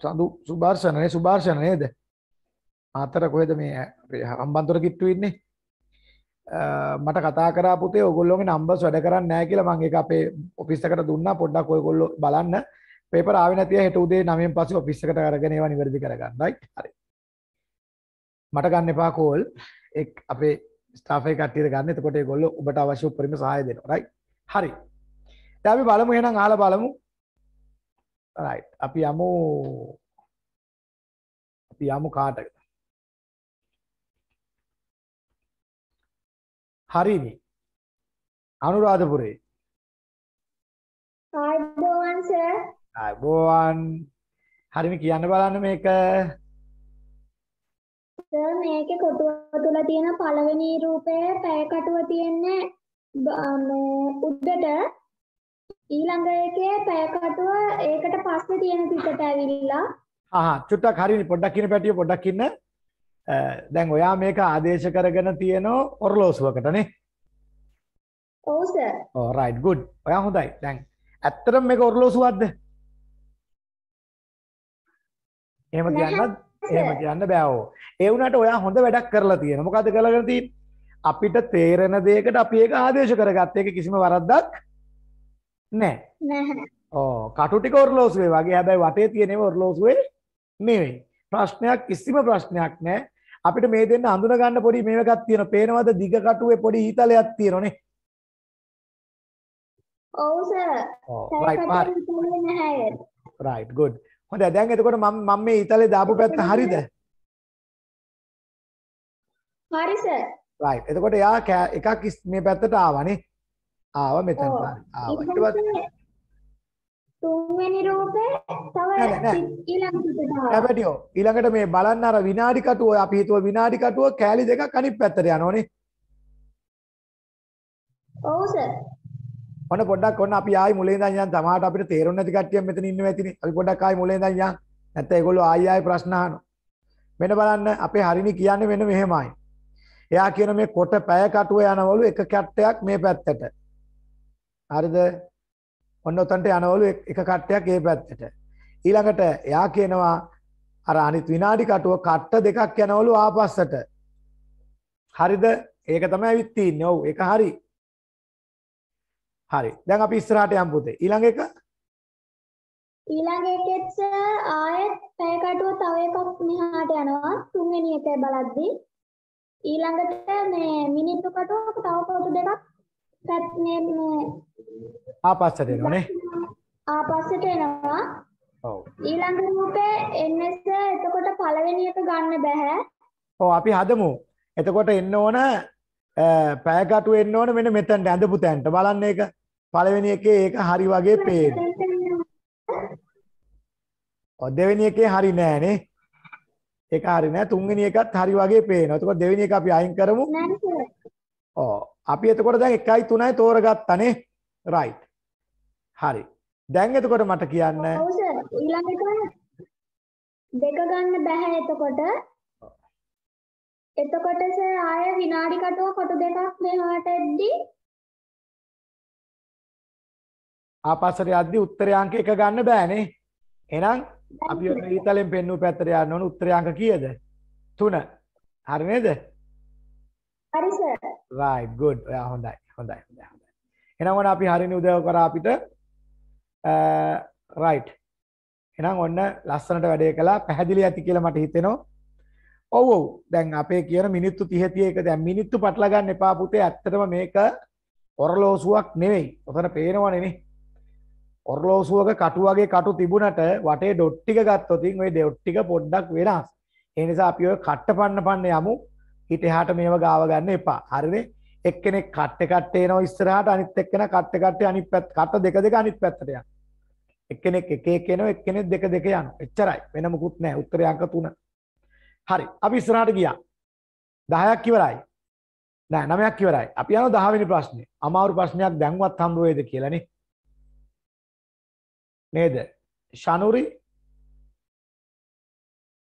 Speaker 2: සඳු සුභාර්ෂණනේ සුභාර්ෂණ නේද? ආතර කොහෙද මේ අපේ හම්බන්තොට කිට්ටු ඉන්නේ? මට කතා කරා පුතේ ඔයගොල්ලෝගේ නම්බර්ස් වැඩ කරන්නේ නැහැ කියලා මම ඒක අපේ ඔෆිස් එකට දුන්නා පොඩ්ඩක් ඔයගොල්ලෝ බලන්න. පේපර් ආවේ නැතිව හෙට උදේ 9න් පස්සේ ඔෆිස් එකට අරගෙන ඒවා නිවැරදි කරගන්න. රයිට්. හරි. මට ගන්න එපා කෝල්. එක් අපේ ස්ටාෆ් එක කට්ටියට ගන්න. එතකොට ඒගොල්ලෝ ඔබට අවශ්‍ය උපරිම සහාය දෙනවා. රයිට්. හරි. දැන් අපි බලමු
Speaker 1: එහෙනම් අහලා බලමු. right අපි යමු අපි යමු කාටද? හරිනි. අනුරාධපුරේ. ආයුබෝවන් සර්.
Speaker 2: ආයුබෝවන්. හරිනි කියන්න බලන්න මේක.
Speaker 1: සර් මේකේ කොටුව තුල තියෙන පළවෙනි රූපය පැය කටුව තියෙන්නේ උඩට ඊළඟ එකේ පැයකටුව ඒකට පස්සේ තියෙන පිටට ඇවිල්ලා
Speaker 2: හා චුට්ටක් හරිනි පොඩ්ඩක් ඉන්න පැටිය පොඩ්ඩක් ඉන්න දැන් ඔයා මේක ආදේශ කරගෙන තියෙන ඔරලෝසුවකටනේ ඔව් සර් ඔව් රයිට් ගුඩ් ඔයා හොඳයි දැන් ඇත්තටම මේක ඔරලෝසුවක්ද එහෙම කියන්නත් එහෙම කියන්න බෑ ඕ ඒ වුණාට ඔයා හොඳ වැඩක් කරලා තියෙන මොකද්ද කරලා තියෙන්නේ අපිට තේරෙන දෙයකට අපි ඒක ආදේශ කරගත්ත එක කිසිම වරද්දක් නෑ. නැහැ. ඕ කටු ටික ඔර්ලෝසුවේ වගේ. හැබැයි වටේ තියෙනව ඔර්ලෝසුවේ නෙවෙයි. ප්‍රශ්නයක් කිසිම ප්‍රශ්නයක් නෑ. අපිට මේ දෙන්න හඳුන ගන්න පොඩි මේකක් තියෙනවා. පේනවද දිග කටුවේ පොඩි ඊතලයක් තියෙනනේ. ඔව් සර්. ඔව් රයිට් මාර්. Right good. හොඳයි දැන් එතකොට මම මම මේ ඊතලේ
Speaker 1: දාපු පැත්ත හරිද? හරි සර්.
Speaker 2: රයිට්. එතකොට යා එකක් මේ පැත්තට ආවා නේ. ආව මෙතන ආව ඊට පස්සේ
Speaker 1: තුන්වෙනි රූපේ තව ඊළඟ රූපයට
Speaker 2: ඊළඟට මේ බලන්න අර විනාඩි කටුව අපි හිතුව විනාඩි කටුව කෑලි දෙකක් අනිත් පැත්තට යනෝනේ ඔව් සර් ඔන්න පොඩ්ඩක් ඔන්න අපි ආයි මුලින් ඉඳන් යන් තමාට අපිට තේරෙන්නේ නැති කට්ටියක් මෙතන ඉන්නවා ඇතිනේ අපි පොඩ්ඩක් ආයි මුලින් ඉඳන් යන් නැත්නම් ඒගොල්ලෝ ආයි ආයි ප්‍රශ්න අහනවා මෙන්න බලන්න අපේ හරිනි කියන්නේ මෙන්න මෙහෙමයි එයා කියන මේ කොට පැය කටුව යනවලු එක කැට්ටයක් මේ පැත්තට හරිද? ඔන්න උතන්ට යනවලු එක කට්ටයක් ඒ පැත්තට. ඊළඟට එයා කියනවා අර අනිත් විනාඩි කටුව කට්ට දෙකක් යනවලු ආපස්සට. හරිද? ඒක තමයි ඇවිත් තින්නේ. ඔව් ඒක හරි. හරි. දැන් අපි ඉස්සරහට යමු පුතේ.
Speaker 1: ඊළඟ එක ඊළඟ එකෙත් සර් ආයෙත් පැය කටුව තව එකක් මෙහාට යනවා. තුන්වෙනි එක බලද්දී ඊළඟට මේ මිනිත්තු කටුවක තව කොටු දෙකක් පැත්නේ මේ
Speaker 2: ආපස්සට එනවනේ.
Speaker 1: ආපස්සට එනවා. ඔව්. ඊළඟ රූපේ NS එතකොට පළවෙනි එක ගන්න බෑ.
Speaker 2: ඔව් අපි හදමු. එතකොට එන්න ඕන පෑකටු එන්න ඕන මෙන්න මෙතනට ඇඳපු තැනට බලන්න ඒක. පළවෙනි එකේ ඒක හරි වගේ පේන. ඔව් දෙවෙනි එකේ හරි නෑනේ. ඒක හරි නෑ. තුන්වෙනි එකත් හරි වගේ පේනවා. එතකොට දෙවෙනි එක අපි අයින් කරමු. ඔව්. අපි එතකොට දැන් එකයි තුනයි තෝරගත්තනේ රයි් හරි දැන් එතකොට මට කියන්න
Speaker 1: දෙක ගන්න බැහැ එතකොට එතකොට සර් ආය විනාඩි කටුව කොටු දෙකක් මෙහාට එද්දී
Speaker 2: ආපස්සට යද්දී උත්තරයන්ක එක ගන්න බෑනේ එහෙනම් අපි ඊතලෙන් පෙන්වූ පැත්තට යන්න ඕන උත්තරයන්ක කීයද 3 හරි නේද හරි සර් රයි් ගොඩ් ඔයා හොඳයි හොඳයි
Speaker 1: හොඳ
Speaker 2: හොඳ එනවට අපි හරිනි උදව කර අපිට රයිට් uh, එනම් ඔන්න ලස්සනට වැඩේ කලා පැහැදිලි ඇති කියලා මට හිතෙනවා ඔවු දැන් අපේ කියන මිනිත්තු තිහතිය එක දැන් මිනිත්තු පටලගන්න එපා පුතේ ඇත්තටම මේක ඔරලෝසුවක් නෙවෙයි ඔතන පේනවා නෙනේ ඔරලෝසුවක කටුවගේ කටු තිබුණට වටේ ඩොට්ටික ගත්තොතින් ඔය ඩොට්ටික පොඩ්ඩක් වෙනස් එනිසා අපි ඔය කට්ට පන්න පන්න යමු හිට එහාට මේව ගාව ගන්න එපා. හරිද? එක්කෙනෙක් කට්ටේ කට්ටේ එනවා ඉස්සරහට අනිත් එක්කෙනා කට්ටේ කට්ටේ අනිත් පැත්ත කට දෙක දෙක අනිත් පැත්තට යනවා. එක්කෙනෙක් එක එක එනවා එක්කෙනෙක් දෙක දෙක යනවා. එච්චරයි. වෙන මොකුත් නැහැ. උත්තරේ අංක 3. හරි. අපි ඉස්සරහට ගියා. 10ක් ඉවරයි. නෑ 9ක් ඉවරයි. අපි යනවා 10 වෙනි ප්‍රශ්නේ. අමාරු ප්‍රශ්නයක් දැන්වත් හම්බ වෙයිද කියලා නේ. නේද? ශනුරි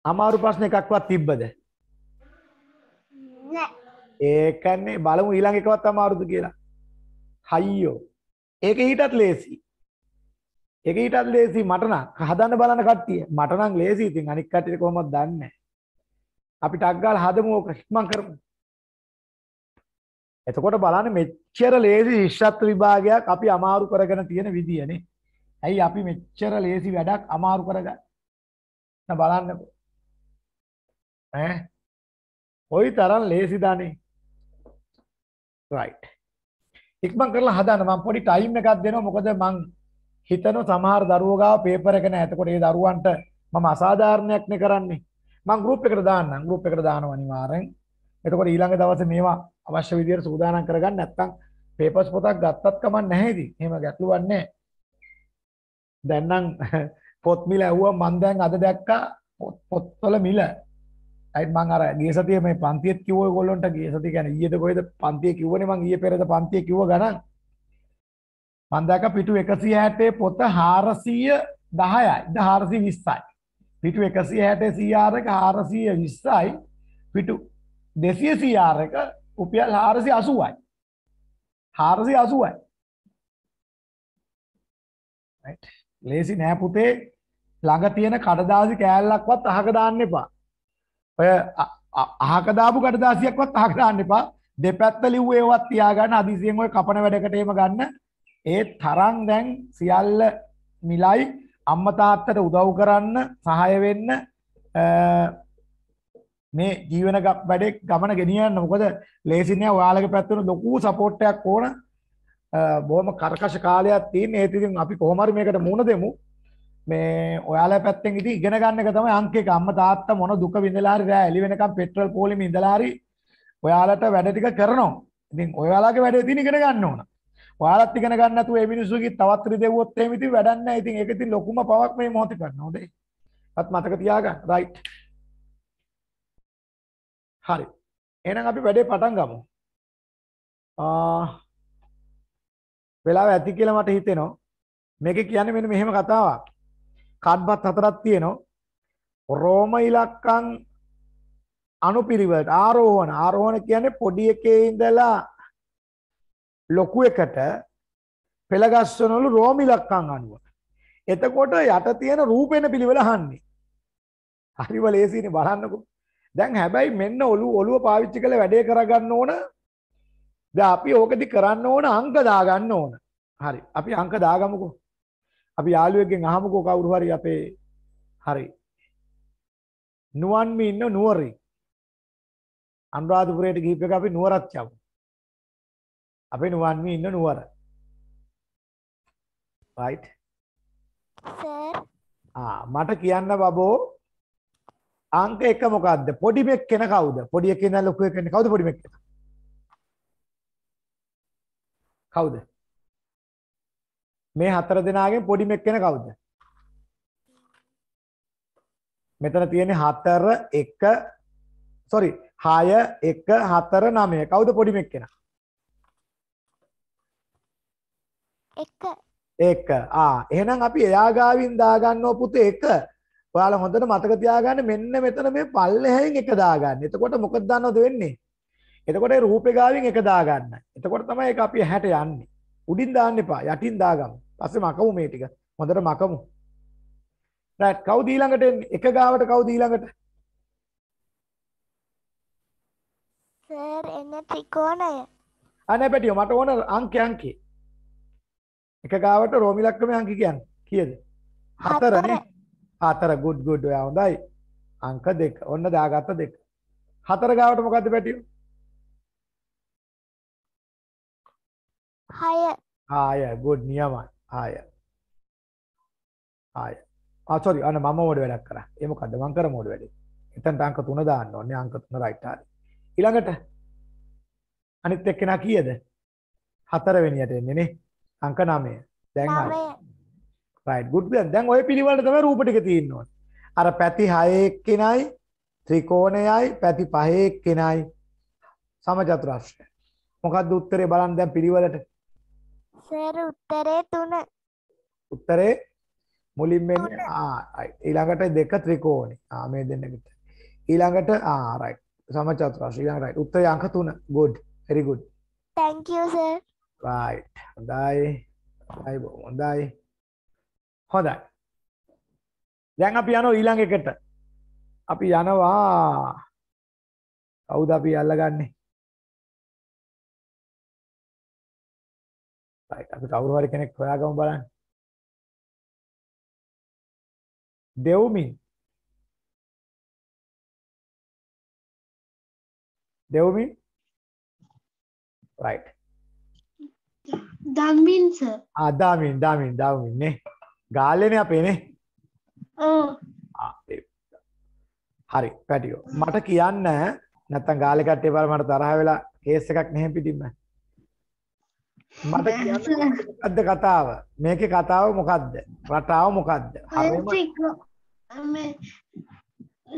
Speaker 2: අමාරු ප්‍රශ්න එකක්වත් තිබ්බද? ඒකන්නේ බලමු ඊළඟ එකවත් අමාරුද කියලා. හයියෝ. ඒක ඊටත් ලේසි. ඒක ඊටත් ලේසි මට නම් හදන්න බලන කට්ටිය. මට නම් ලේසි. ඉතින් අනික් කට්ටියට කොහොමද දන්නේ? අපි ටක් ගාලා හදමු ඕක ඉක්මන් කරමු. එතකොට බලන්න මෙච්චර ලේසි ශිෂ්‍යත්ව විභාගයක් අපි අමාරු කරගෙන තියෙන විදියනේ. ඇයි අපි මෙච්චර ලේසි වැඩක් අමාරු කරගන්නේ? බලන්නකෝ. ඈ කොයි තරම් ලේසිදානේ right ඉක්මන් කරලා හදන්න මම පොඩි ටයිම් එකක් දෙනවා මොකද මං හිතනවා සමහර දරුවෝ ගාව පේපර් එක නැහැ එතකොට ඒ දරුවන්ට මම අසාධාරණයක් නේ කරන්නේ මං group එකට දාන්නම් group එකට දානවා අනිවාර්යෙන් එතකොට ඊළඟ දවසේ මේවා අවශ්‍ය විදිහට සූදානම් කරගන්න නැත්නම් පේපර්ස් පොතක් ගත්තත් කමක් නැහැ ඉතින්. එහෙම ගැටලුවක් නැහැ. දැන් නම් පොත් මිල ඇහුවා මම දැන් අද දැක්කා පොත්වල මිල යිට මං අර ගේ සතිය මේ පන්තියත් කිව ගොල්ලොන්ට ගේ සති ගැන ඊයද කොයිද පන්තිය කිවන මං ඒ පෙරද පන්තිය කිව ගන පන්දක පිටු එකසි හැටේ පොත හාරසීය දහයයි ද හාරසි විස්සයි පිටු එකසි හැටේ සීආරක හාරසීය විස්සයි පිටු දෙසිය සීආරක උපියල් හාරසි අසුවයි හාරසි අසුවයි ලේසි නෑ පුතේ ළඟ තියෙන කඩදාසි කෑල්ලක්වත් අහක දාන්න එපා ඔය අහක දාපු කඩදාසියක්වත් අහක දාන්න එපා. දෙපැත්ත ලිව්ව ඒවත් තියාගන්න අදිසියෙන් ඔය කපන වැඩකට එහෙම ගන්න. ඒ තරම් දැන් සියල්ල මිලයි අම්මා තාත්තට උදව් කරන්න සහාය වෙන්න මේ ජීවන වැඩේ ගමන ගෙනියන්න. මොකද ලේසි නෑ ඔයාලගේ පැත්තෙන් ලොකු සපෝට් එකක් ඕන. බොහොම කර්කශ කාලයක් තියෙන. ඒත් ඉතින් අපි කොහොම හරි මේකට මුණ දෙමු. මේ ඔයාලා පැත්තෙන් ඉතින් ඉගෙන ගන්න එක තමයි අංක එක. අම්මා තාත්තා මොන දුක විඳලා හරි රෑ එළි වෙනකම් පෙට්‍රල් පෝලිම ඉඳලා හරි ඔයාලට වැඩ ටික කරනවා. ඉතින් ඔයාලගේ වැඩේ තියෙන ඉගෙන ගන්න ඕන. ඔයාලත් ඉගෙන ගන්න නැතුව මේ මිනිස්සුගේ තවත් රිදෙව්වොත් එහෙම ඉතින් වැඩක් නැහැ. ඉතින් ඒක ඉතින් ලොකුම පවක් මේ මොහොතේ කරනවා. හොඳයි. අත් මතක තියාගන්න. රයිට්.
Speaker 1: හරි. එහෙනම් අපි වැඩේ පටන් ගමු. ආ වෙලාව ඇති කියලා මට හිතෙනවා.
Speaker 2: මේක කියන්නේ මෙන්න මෙහෙම කතාවක්. කඩ්බත් හතරක් තියෙනවා රෝම ඉලක්කම් අනුපිරිවෙලට ආරෝහණ ආරෝහණ කියන්නේ පොඩි එකේ ඉඳලා ලොකු එකට පෙළගස්වනලු රෝම ඉලක්කම් අනුව. එතකොට යට තියෙන රූපෙන පිළිවෙල අහන්නේ. හරිම ලේසියිනේ බලන්නකෝ. දැන් හැබැයි මෙන්න ඔලුව ඔලුව පාවිච්චි කරලා වැඩේ කරගන්න ඕන. දැන් අපි ඕකදි කරන්න ඕන අංක දාගන්න ඕන. හරි. අපි අංක දාගමුකෝ. අපි යාළුවෙක්ගෙන් අහමුකෝ කවුරු හරි අපේ හරි
Speaker 1: නුවන්මි ඉන්න නුවරි අනුරාධපුරයට ගිහින් එක අපි නුවරත් යමු අපේ නුවන්මි ඉන්න නුවර right සර් ආ මට කියන්න බබෝ
Speaker 2: අංක එක මොකක්ද පොඩිමෙක් කෙන කවුද පොඩිය කෙනා ලොකු කෙනෙක් කවුද පොඩිමෙක් කෙනා කවුද මේ හතර දෙනාගෙන් පොඩි මෙක් වෙන කවුද? මෙතන තියෙන්නේ 4 1 sorry 6 1 4 9 කවුද පොඩි මෙක් කෙනා? 1 1 ආ එහෙනම් අපි එයා ගාවින් දාගන්නව පුතේ 1 ඔයාලා හොඳට මතක තියාගන්න මෙන්න මෙතන මේ පල්ලෙහැයින් එක දාගන්න. එතකොට මොකද දන්නවද වෙන්නේ? එතකොට ඒ රූපේ ගාවින් එක දාගන්න. එතකොට තමයි ඒක අපි හැට යන්නේ. උඩින් දාන්න එපා. යටින් දාගමු. පස්සේ මකමු මේ ටික. හොඳට මකමු. රයිට් කවුද ඊළඟට එන්නේ? එක ගාවට කවුද ඊළඟට?
Speaker 1: සර් එන ත්‍රිකෝණය.
Speaker 2: අනේ පැටියෝ මට ඕන අංකේ අංකේ. එක ගාවට රෝමි ලක්කමේ අංක කියන්නේ. කීයද? හතරනේ. හතර good good ඔයා හොඳයි. අංක දෙක. ඔන්න දාගත්ත දෙක. හතර ගාවට මොකද්ද පැටියෝ? හය හය ගොඩ් නියමයි ආය ආය ආ සෝරි අනේ මම මොඩ වැඩක් කරා ඒ මොකද්ද මං කර මොඩ වැඩේ එතනට අංක 3 දාන්න ඕනේ අංක 3 රයිට් හරි ඊළඟට අනිත් එක්කෙනා කීයද හතරවෙනියට එන්නේ නේ අංක 9 දැන් හරි රයිට් ගුඩ් දැන් දැන් ඔය පිළිවෙලට තමයි රූප ටික තියෙන්න ඕනේ අර පැති 6 එක්කෙනයි ත්‍රිකෝණයයි පැති 5 එක්කෙනයි සමචතුරස්‍රය මොකක්ද උත්තරේ බලන්න දැන් පිළිවෙලට
Speaker 1: සර් උත්තරේ 3.
Speaker 2: උත්තරේ මුලින්ම එන්නේ ආ ඊළඟට දෙක ත්‍රිකෝණේ. ආ මේ දෙන්නෙත්. ඊළඟට ආ රයිට්. සමචතුරාස්‍ය ඊළඟට රයිට්. උත්තරේ අංක 3. good. very good.
Speaker 1: thank you sir.
Speaker 2: right. හොඳයි. හයි බො හොඳයි.
Speaker 1: හොඳයි. දැන් අපි යනවා ඊළඟ එකට. අපි යනවා කවුද අපි අල්ලගන්නේ? අපි කවුරු හරි කෙනෙක් හොයාගමු බලන්න. දෙව්මින් දෙව්මින් right දාමින් සර් ආ දාමින් දාමින් දාමින්
Speaker 2: නේ ගාල්ලේනේ අපේ නේ
Speaker 1: ඔව් ආ
Speaker 2: හරි පැටියෝ මට කියන්න නැත්තම් ගාලේ කට්ටිය බල මට තරහ වෙලා කේස් එකක් නැහැ පිටින්ම මට කියන්න මොකද්ද කතාව? මේකේ කතාව මොකද්ද? රටාව මොකද්ද?
Speaker 1: හරිම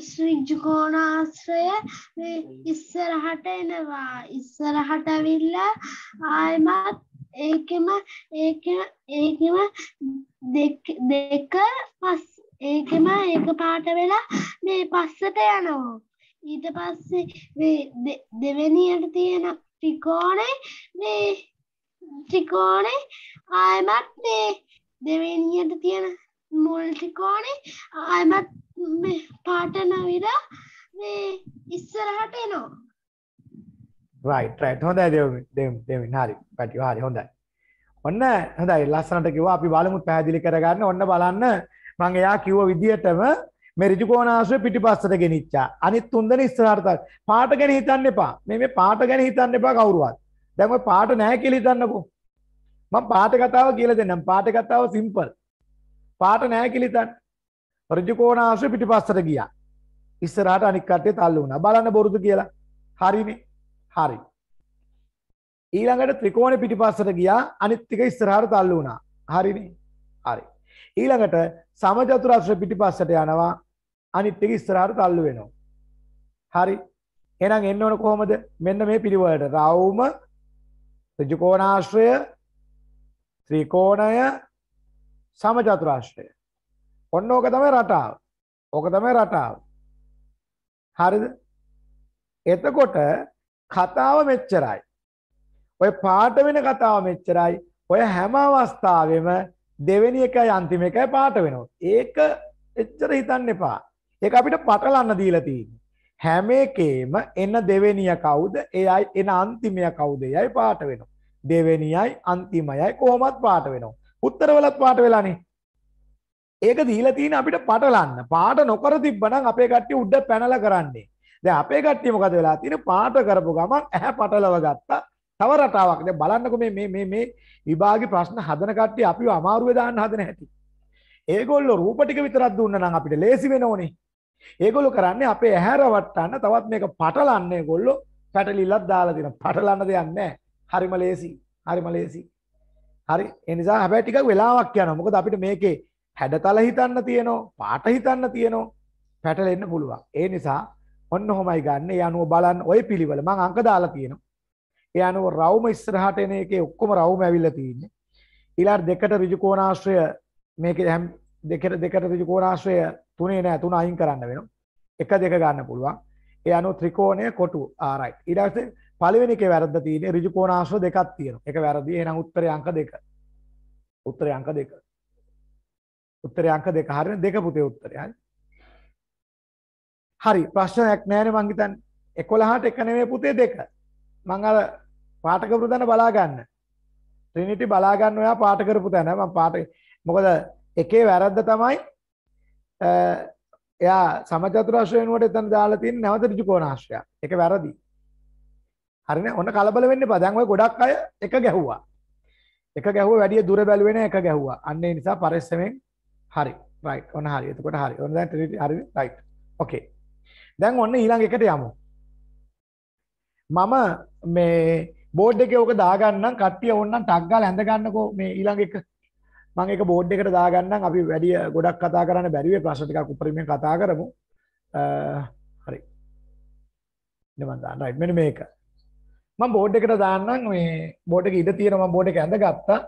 Speaker 1: ශ්‍රීජුකෝණාශ්‍රය මේ ඉස්සරහට එනවා. ඉස්සරහට ඇවිල්ලා ආයමත් ඒකෙම ඒකෙම ඒකෙම දෙක දෙක පස් ඒකෙම ඒක පාට වෙලා මේ පස්සට යනවා. ඊට පස්සේ මේ දෙවෙනියට තියෙන ත්‍රිකෝණේ මේ ත්‍රිකෝණේ ආයමත් මේ දෙවෙනියට තියෙන මුල් ත්‍රිකෝණේ ආයමත් මේ පාට නවිලා මේ ඉස්සරහට එනවා
Speaker 2: right right හොඳයි දෙවි දෙවි දෙවි හරි පැටිව හරි හොඳයි ඔන්න හොඳයි ලස්සනට කිව්වා අපි බලමු පැහැදිලි කරගන්න ඔන්න බලන්න මම එයා කිව්ව විදියටම මේ ඍජු කෝණාශ්‍රය පිටිපස්සට ගෙනිච්චා අනිත් තුන්දෙනි ඉස්සරහට පාට ගැන හිතන්න එපා මේ මේ පාට ගැන හිතන්න එපා කවුරුවත් දැන් ඔය පාට නැහැ කියලා හිතන්නකෝ. මම පාට කතාව කියලා දෙන්නම්. පාට කතාව සිම්පල්. පාට නැහැ කියලා හිතන්න. ඍජු කෝණාශ්‍රය පිටිපස්සට ගියා. ඉස්සරහට අනික් කට්ටිය තල්ලු වුණා. බලන්න බොරුද කියලා. හරිනේ. හරි. ඊළඟට ත්‍රිකෝණේ පිටිපස්සට ගියා. අනිත් ටික ඉස්සරහට තල්ලු වුණා. හරිනේ. හරි. ඊළඟට සමචතුරාශ්‍රය පිටිපස්සට යනවා. අනිත් ටික ඉස්සරහට තල්ලු වෙනවා. හරි. එහෙනම් එන්න ඕන කොහොමද? මෙන්න මේ පිළිවෙලට. රවුම ත්‍රිජකෝණාශ්‍රය ත්‍රිකෝණය සමචතුරාශ්‍රය. ඔන්න ඕක තමයි රටාව. ඕක තමයි රටාව. හරිද? එතකොට කතාව මෙච්චරයි. ඔය පාට වෙන කතාව මෙච්චරයි. ඔය හැම අවස්ථාවෙම දෙවෙනි එකයි අන්තිම එකයි පාට වෙනවා. ඒක එච්චර හිතන්න එපා. ඒක අපිට පටලන්න දීලා තියෙන්නේ. හැම එකේම එන දෙවෙනිය කවුද? එයයි එන අන්තිමය කවුද? එයයි පාට වෙනවා. දෙවෙනියයි අන්තිමයයි කොහොමත් පාට වෙනවා. උත්තරවලත් පාට වෙලානේ. ඒක දීලා තියෙන අපිට පටලන්න. පාට නොකර තිබ්බනම් අපේ කට්ටිය උඩ පැනලා කරන්නේ. දැන් අපේ කට්ටිය මොකද වෙලා තියෙන්නේ? පාට කරපු ගමන් ඇහැ පටලව ගත්තා. තව රටාවක්. දැන් බලන්නකෝ මේ මේ මේ මේ විභාගේ ප්‍රශ්න හදන කට්ටිය අපිව අමාරුවේ දාන්න හදන හැටි. ඒගොල්ලෝ රූප ටික විතරක් දුන්නා නම් අපිට ලේසි වෙනෝනේ. ඒගොල්ලෝ කරන්නේ අපේ ඇහැ රවට්ටන්න තවත් මේක පටලන්න ඒගොල්ලෝ පැටලිල්ලක් දාලා දෙනවා. පටලන්න දෙයක් නැහැ. හරිම ලේසි. හරිම ලේසි. හරි. ඒ නිසා හැබැයි ටිකක් වෙලාවක් යනවා. මොකද අපිට මේකේ හැඩතල හිතන්න තියෙනවා. පාට හිතන්න තියෙනවා. පැටලෙන්න පුළුවන්. ඒ නිසා ඔන්න හොමයි ගන්න. ඒ අනුව බලන්න ওই පිළිවෙල මම අංක දාලා තියෙනවා. ඒ අනුව රවුම ඉස්සරහට එන එකේ ඔක්කොම රවුම ඇවිල්ලා තියෙන්නේ. ඊළඟ දෙකට ඍජු කෝණාශ්‍රය මේකේ හැම දෙකට දෙකට ඍජු කෝණාශ්‍රය තුනේ නෑ තුන අයින් කරන්න වෙන එක දෙක ගන්න පුළුවන් ඒ අනු ත්‍රිකෝණය කොටු ආරයි ඉඩස පලිවෙනික වැරද තියන රිජුකෝනාශ්‍ර දෙකක් තියෙන එක වැරදි එන උත්තර අංක දෙක උත්තර අංක දෙක උත්තර අංක දෙක හරන දෙක පුතේ උත්තරයයි හරි ප්‍රශ්නයක් නෑන මංගිතන් එකොළහට එක නෙමේ පුතේ දෙක මං අර පාටක පුරුදන බලාගන්න ට්‍රිනිටි බලාගන්න ඔයා පාට කරපු තැන මම පාට මොකද එකේ වැරද්ද තමයි එයා සමචතුරාශ්‍රය වෙනුවට එතන දාලා තියෙන නැවත ඍජුකෝණාශ්‍රය. ඒක වැරදි. හරිනේ ඔන්න කලබල වෙන්න එපා. දැන් ඔය ගොඩක් අය එක ගැහුවා. එක ගැහුව වැඩිය දුර බැලුවේ නැහැ එක ගැහුවා. අන්න ඒ නිසා පරිස්සමෙන් හරි. රයිට්. ඔන්න හරි. එතකොට හරි. ඔන්න දැන් හරි රයිට්. ඕකේ. දැන් ඔන්න ඊළඟ එකට යමු. මම මේ බෝඩ් එකේ ඕක දාගන්නම් කට්ටිය ඕන්නම් ටක් ගාලා ඇඳ ගන්නකෝ මේ ඊළඟ එක මං එක බෝඩ් එකට දාගන්නම් අපි වැඩිය ගොඩක් කතා කරන්න බැරිවේ ප්‍රශ්න ටිකක් උපරිමයෙන් කතා කරමු. හරි. ඉතින් දාන්න රයිට් මෙන්න මේක. මම බෝඩ් එකට දාන්නම් මේ බෝඩ් එක ඉඩ තියෙන මම බෝඩ් එක ඇඳගත්තා.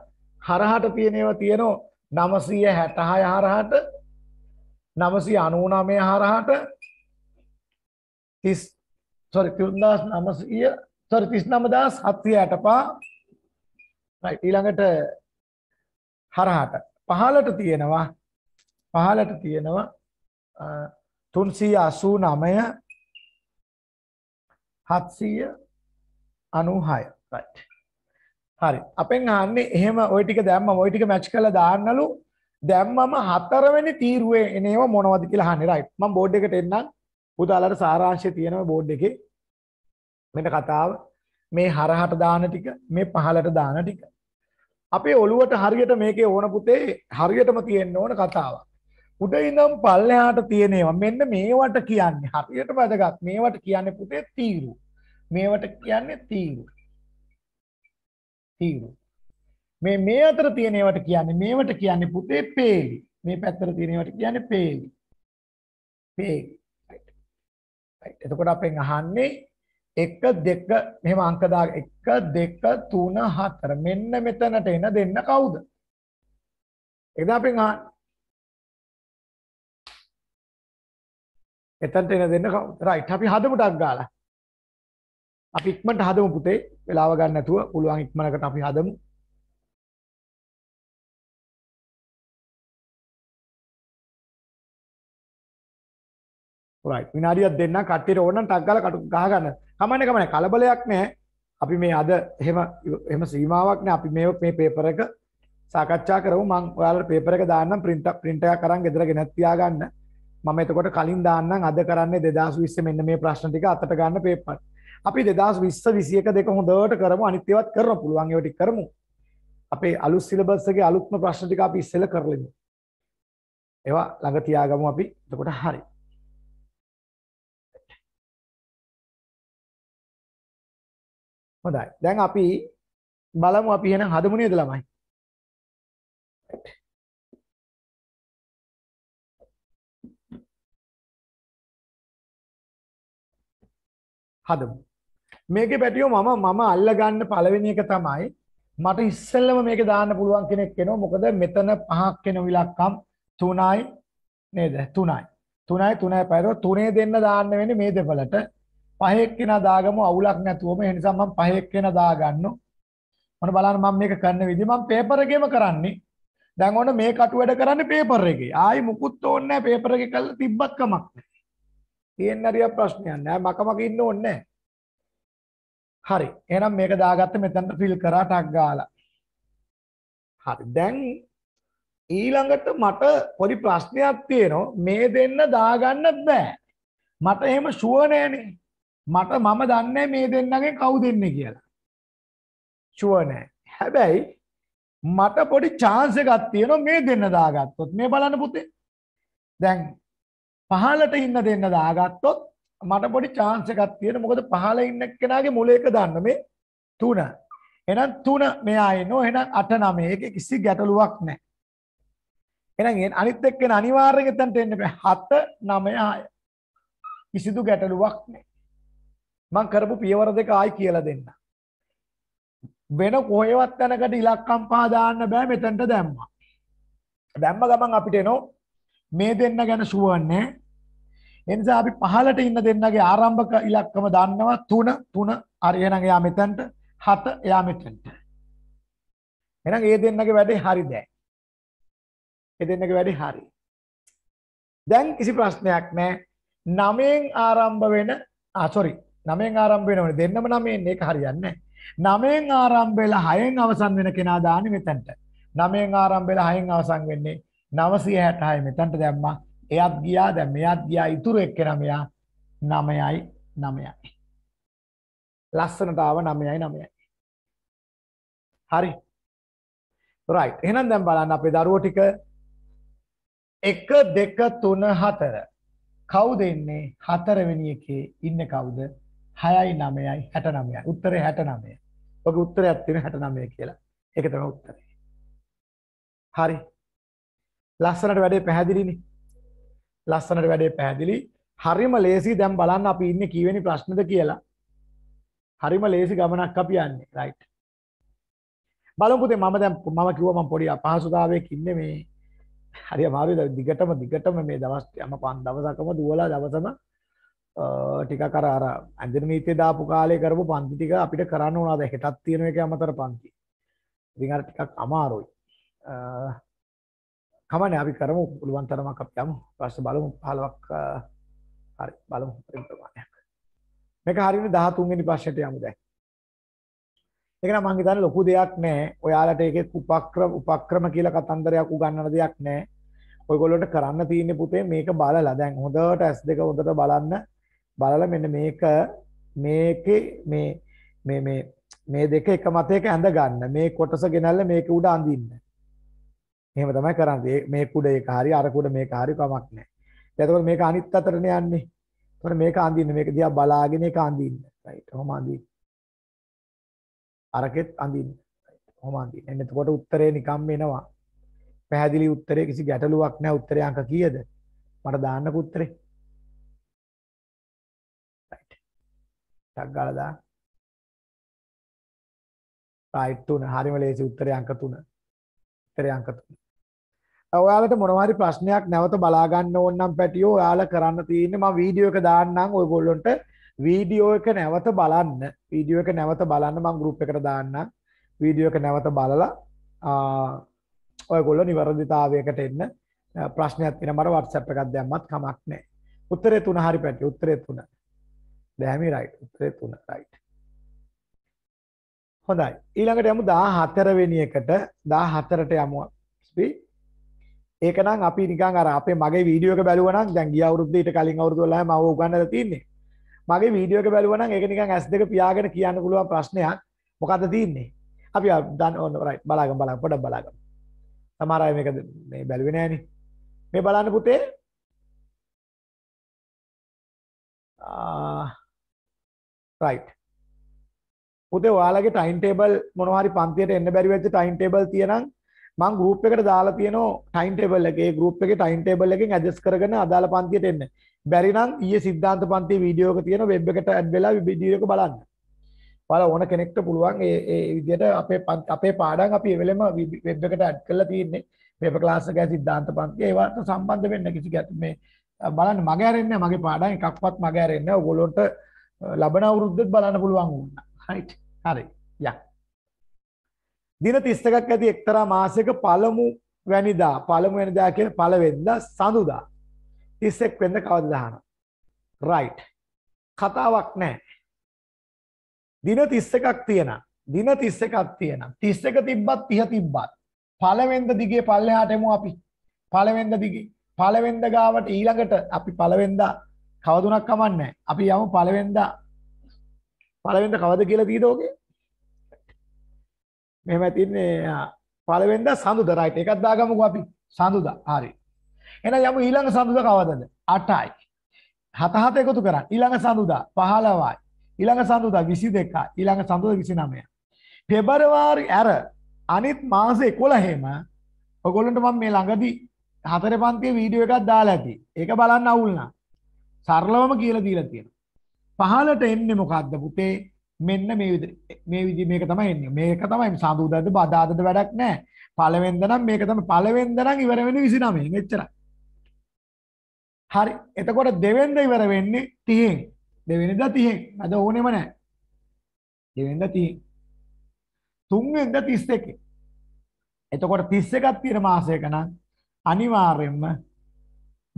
Speaker 2: හරහට තියෙන ඒවා තියෙනවා 966 හරහට 999 හරහට 30 sorry 39900 sorry 39765 right ඊළඟට හරහට පහලට තියෙනවා පහලට තියෙනවා 389 796 right හරි අපෙන් අහන්නේ එහෙම ওই ටික දැම්මම ওই ටික මැච් කරලා දාන්නලු දැම්මම හතරවෙනි තීරුවේ එන ඒවා මොනවද කියලා අහන්නේ right මම බෝඩ් එකට එන්නම් පුතාලට සාරාංශය තියෙනවා බෝඩ් එකේ මෙන්න කතාව මේ හරහට දාන ටික මේ පහලට දාන ටික අපේ ඔළුවට හරියට මේකේ ඕන පුතේ හරියටම තියෙන්න ඕන කතාවක්. උඩ ඉඳන් පල්ලෙහාට තියෙනවා. මෙන්න මේවට කියන්නේ හරියට වැදගත්. මේවට කියන්නේ පුතේ තීරු. මේවට කියන්නේ තීරු. තීරු. මේ මේ අතර තියෙන ඒවට කියන්නේ මේවට කියන්නේ පුතේ පේලි. මේ පැත්තට තියෙන ඒවට කියන්නේ පේලි. පේලි. right. right. එතකොට අපෙන් අහන්නේ 1 2 මෙහෙම අංක දාග 1
Speaker 1: 2 3 4 මෙන්න මෙතනට එන දෙන්න කවුද? එද අපෙන් අහන්න. එතනට එන දෙන්න කවුද? රයිට් අපි හදමු ටක් ගාලා. අපි ඉක්මනට හදමු පුතේ. වෙලාව ගන්න නැතුව පුළුවන් ඉක්මනකට අපි හදමු. රයිට් විනාඩියක් දෙන්න කට්ටියට ඕනනම් ටක් ගාලා කටු ගහ ගන්න. කමන්නේ කමන්නේ කලබලයක් නැහැ. අපි මේ අද
Speaker 2: එහෙම එහෙම සීමාවක් නැහැ. අපි මේ මේ පේපර් එක සාකච්ඡා කරමු. මම ඔයාලට පේපර් එක දාන්නම් print print එකක් අරන් ගෙදර ගෙනත් තියාගන්න. මම එතකොට කලින් දාන්නම් අද කරන්නේ 2020 මෙන්න මේ ප්‍රශ්න ටික අතට ගන්න පේපර්. අපි 2020 21 දෙක හොඳට කරමු. අනිත් ඒවාත් කරන්න පුළුවන් ඒවා ටික කරමු. අපේ අලුත් සිලබස් එකේ අලුත්ම ප්‍රශ්න ටික අපි ඉස්සෙල්ලා කරලිමු.
Speaker 1: ඒවා ළඟ තියාගමු අපි. එතකොට හරියි. හොඳයි. දැන් අපි බලමු අපි එහෙනම් හදමු නේද ළමයි? හදමු. මේකේ පැටියෝ මම මම අල්ලගන්න
Speaker 2: පළවෙනි එක තමයි මට ඉස්සෙල්ලම මේක දාන්න පුළුවන් කෙනෙක් එනවා. මොකද මෙතන පහක් වෙන විලක්කම් 3යි නේද? 3යි. 3යි 3යි පැරෝ 3 දෙන්න දාන්න වෙන්නේ මේ දෙපළට. පහේ එක්කෙනා දාගමු අවුලක් නැතුවම ඒ නිසා මම පහේ එක්කෙනා දාගන්නවා. මොන බලන්න මම මේක කරන විදිහ මම පේපර් එකේම කරන්නේ. දැන් ඔන්න මේ කටු වැඩ කරන්නේ පේපර් එකේ. ආයි මුකුත් ඕනේ නැහැ පේපර් එකේ කළා තිබ්බත් කමක් නැහැ. තියෙන හරිය ප්‍රශ්නයක් නැහැ. මකමක ඉන්න ඕනේ
Speaker 1: නැහැ. හරි.
Speaker 2: එහෙනම් මේක දාගත්ත මෙතන ෆිල් කරා ටක් ගාලා. හරි. දැන් ඊළඟට මට පොඩි ප්‍රශ්නයක් තියෙනවා මේ දෙන්න දාගන්න බෑ මට එහෙම ෂුවර් නෑනේ මට මම දන්නේ මේ දෙන්නගෙන් කවු දෙන්නේ කියලා. ෂුවර් නෑ. හැබැයි මට පොඩි chance එකක් තියෙනවා මේ දෙන්න දාගත්තොත් මේ බලන්න පුතේ. දැන් පහලට ඉන්න දෙන්න දාගත්තොත් මට පොඩි chance එකක් තියෙනවා. මොකද පහල ඉන්න කෙනාගේ මුල එක දන්න මේ තුන. එහෙනම් තුන මෙයා එනවා. එහෙනම් 8 9 එක කිසි ගැටලුවක් නෑ. එහෙනම් අනිත් එක්කෙනා අනිවාර්යෙන් එතනට එන්න බෑ. 7 9 6 කිසිදු ගැටලුවක් නෑ. මං කරපු පියවර දෙක ආයි කියලා දෙන්න. වෙන කොහෙවත් යනකට ඉලක්කම් පාදාන්න බෑ මෙතැන්ට දැම්ම. දැම්ම ගමන් අපිට එනෝ මේ දෙන්න ගැන සුවන්නේ. එනිසා අපි පහලට ඉන්න දෙන්නගේ ආරම්භක ඉලක්කම දන්නවා තුන තුන අරයනගේ යා මෙතැන්ට හත එයා මෙතැන්ට. එනම් ඒ දෙන්නගේ වැඩේ හරි දෑ. ඒ දෙන්නගේ වැඩි හරි. දැන් කිසි ප්‍රශ්නයක් නෑ නමයෙන් ආරම්භ වෙන ආසොරි නමෙන් ආරම්භ වෙනවනේ දෙන්නම නමෙන් ඒක හරියන්නේ නමෙන් ආරම්භ වෙලා හයෙන් අවසන් වෙන කෙනා දාන්නේ මෙතනට නමෙන් ආරම්භ වෙලා හයෙන් අවසන් වෙන්නේ 966 මෙතනට දැම්මා එයත් ගියා දැන් මෙයත් ගියා ඉතුරු එක්කෙනා මෙයා 9යි 9යි ලස්සනට ආව 9යි 9යි හරි රයිට් එහෙනම් දැන් බලන්න අපේ දරුවෝ ටික 1 2 3 4 කවුද ඉන්නේ හතරවෙනි එකේ ඉන්න කවුද 6යි 9යි 69යි. උත්තරේ 69. ඔගේ උත්තරයක් තියෙනවා 69 කියලා. ඒක තමයි උත්තරේ. හරි. ලස්සනට වැඩේ පැහැදිලිනේ. ලස්සනට වැඩේ පැහැදිලි. හරිම ලේසි දැන් බලන්න අපි ඉන්නේ කීවෙනි ප්‍රශ්නද කියලා. හරිම ලේසි ගමනක් අපි යන්නේ. right. බලමු පුතේ මම දැන් මම කිව්වා මම පොඩි අපහසුතාවයක ඉන්නේ මේ හරි අමාරුයි දිගටම දිගටම මේ දවස් යම පන් දවසකම දුවලා දවසම ටිකක් අර අර ඇඳුම් නීතිය දාපු කාලේ කරපු පන්ති ටික අපිට කරන්න ඕන අද හෙටත් තියෙන එක අමතර පන්ති. ඉතින් අර ටිකක් අමාරුයි. කමන්නේ අපි කරමු පුළුවන් තරමක් අපි යමු. ප්‍රශ්න බලමු 15ක් හරි බලමු ප්‍රමාණයක්. මේක හරියට 13 වෙනි ප්‍රශ්නයට යමු දැන්. ඒක නම් මං හිතන්නේ ලොකු දෙයක් නෑ. ඔයාලට ඒකේ උපක්‍රම උපක්‍රම කියලා කතන්දරයක් උගන්වන දෙයක් නෑ. ඔයගොල්ලොන්ට කරන්න තියෙන්නේ පුතේ මේක බලලා දැන් හොඳට S2 හොඳට බලන්න බලලා මෙන්න මේක මේකේ මේ මේ මේ මේ දෙක එක මතයක ඇඳ ගන්න මේ කොටස ගෙනල්ල මේක උඩ අඳින්න. එහෙම තමයි කරන්නේ. මේ කුඩ එක හරි අර කුඩ මේක හරි කමක් නැහැ. එතකොට මේක අනිත් අතරනේ යන්නේ. එතකොට මේක අඳින්න මේක දිහා බලාගෙන ඒක අඳින්න. right. කොහොම අඳින්න? අරකෙත් අඳින්න. කොහොම අඳින්න? එන්න එතකොට උත්තරේ නිකම්ම එනවා. පැහැදිලි උත්තරේ
Speaker 1: කිසි ගැටලුවක් නැහැ. උත්තරේ අංක කීයද? මට දාන්නක උත්තරේ. ටක් ගාලා දාන්න. රයිට් තුන හරිම ලේසි උත්තරේ අංක තුන. උත්තරේ අංක තුන.
Speaker 2: ඔයාලට මොනවා හරි ප්‍රශ්නයක් නැවත බලා ගන්න ඕන නම් පැටියෝ ඔයාලා කරන්න තියෙන්නේ මම වීඩියෝ එක දාන්නම් ඔයගොල්ලන්ට වීඩියෝ එක නැවත බලන්න. වීඩියෝ එක නැවත බලන්න මම ගෲප් එකට දාන්නම්. වීඩියෝ එක නැවත බලලා ඔයගොල්ලෝ නිවැරදිතාවයකට එන්න ප්‍රශ්නයක් තියෙන මට WhatsApp එකක් දැම්මත් කමක් නැහැ. උත්තරේ තුන හරි පැටියෝ උත්තරේ තුන. දෑමි රයිට් උත්තරේ 3 රයිට් හොඳයි ඊළඟට යමු 14 වෙනි එකට 14ට යමු අපි ඒකනම් අපි නිකන් අර අපේ මගේ වීඩියෝ එක බැලුවා නම් දැන් ගිය අවුරුද්දේ ඊට කලින් අවුරුදු වලම මම උගන්වලා තින්නේ මගේ වීඩියෝ එක බැලුවා නම් ඒක නිකන් S2 පියාගෙන කියන්න පුළුවන් ප්‍රශ්නයක් මොකද්ද තින්නේ අපි දන්න ඕන රයිට් බලාගමු බලාගමු පොඩ්ඩක් බලාගමු සමහර අය මේක මේ
Speaker 1: බැලුවේ නෑනේ මේ බලන්න පුතේ ආ රයිට් පුතේ ඔයාලගේ ටයිම්
Speaker 2: ටේබල් මොනවා හරි පන්තියට එන්න බැරි වෙච්ච ටයිම් ටේබල් තියෙනම් මං ගෲප් එකට දාලා තියෙනවා ටයිම් ටේබල් එකේ ගෲප් එකේ ටයිම් ටේබල් එකෙන් ඇඩ්ජස්ට් කරගෙන අදාළ පන්තියට එන්න. බැරි නම් ඊයේ සිද්ධාන්ත පන්තියේ වීඩියෝ එක තියෙන වෙබ් එකට ඇඩ් වෙලා වීඩියෝ එක බලන්න. ඔයාලා ඕන කෙනෙක්ට පුළුවන් ඒ ඒ විදිහට අපේ අපේ පාඩම් අපි එවෙලෙම වෙබ් එකට ඇඩ් කරලා තියෙන්නේ. පේපර් ක්ලාස් එකයි සිද්ධාන්ත පන්තිය ඒවට සම්බන්ධ වෙන්න කිසි ගැට මේ බලන්න මගේ අරෙන්නේ මගේ පාඩම් එකක්වත් මගේ අරෙන්නේ නැහැ. ඔයගොල්ලොන්ට ලබන අවුරුද්දත් බලන්න පුළුවන් වුණා. right. හරි. යක්. දින 31ක් ඇති එක්තරා මාසයක පළමු වැනිදා පළමු වැනිදා කියන්නේ පළවෙනිදා සඳුදා 31 වෙනිදා කවද දානවා. right. කතාවක් නැහැ. දින 31ක් තියෙනවා. දින 31ක් තියෙනවා. 31 තිබ්බත් 30 තිබ්බත් පළවෙනිද දිගේ පල්ලෙහාට එමු අපි. පළවෙනිද දිගේ පළවෙනිද ගාවට ඊළඟට අපි පළවෙනිදා කවදුනක් කමන්නේ අපි යමු පළවෙනිදා පළවෙනිදා කවද කියලා තියෙද ඔගේ මෙහෙම තින්නේ පළවෙනිදා සඳුදා රයිට් එකක් දාගමුකෝ අපි සඳුදා හරි එහෙනම් යමු ඊළඟ සඳුදා කවදද 8යි 7 7 එකතු කරන් ඊළඟ සඳුදා 15යි ඊළඟ සඳුදා 22යි ඊළඟ සඳුදා 29යි පෙබරවාරි ඇර අනිත් මාස 11ෙම ඔයගොල්ලන්ට මම මේ ළඟදී හතර පන්තියේ වීඩියෝ එකක් දාලා ඇති. ඒක බලන්න අවුල් නම්. සරලවම කියලා දීලා තියෙනවා. පහලට එන්නේ මොකද්ද පුතේ? මෙන්න මේ විදිහ මේ විදිහ මේක තමයි එන්නේ. මේක තමයි සාදුදාද බදාදද වැඩක් නැහැ. පළවෙන්ද නම් මේක තමයි පළවෙන්ද නම් ඉවර වෙන්නේ 29න් එච්චරයි. හරි. එතකොට දෙවෙන්ද ඉවර වෙන්නේ 30න්. දෙවෙනිද 30න්. අද ඕනෙම නැහැ. දෙවෙන්ද 30. තුන්වෙන්ද 31. එතකොට 31ක් තියෙන මාසයක නම් අනිවාර්යයෙන්ම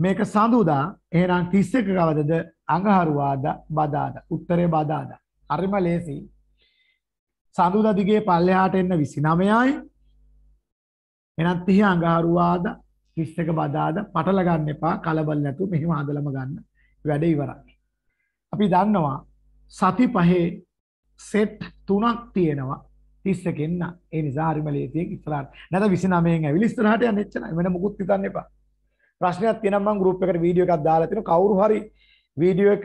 Speaker 2: මේක සඳුදා එහෙනම් 31 කවදද අඟහරුවාදා බදාදා උත්තරේ බදාදා හරිම ලේසි සඳුදා දිගේ පල්ලෙහාට එන්න 29යි එහෙනම් 30 අඟහරුවාදා 31 බදාදා පටල ගන්න එපා කලබල නැතුව මෙහෙම හදලම ගන්න වැඩ ඉවරයි අපි දන්නවා සති පහේ සෙට් තුනක් තියෙනවා 31 කින් ඒ නිසා හරිම ලේසියෙන් ඉස්සරහට නැත්නම් 29 න් ඇවිල්ලා ඉස්සරහට යන්න එච්චරයි වෙන මොකුත් හිතන්න එපා ප්‍රශ්නයක් තියෙනම් මම ගෲප් එකට වීඩියෝ එකක් දාලා තිනවා කවුරු හරි වීඩියෝ එක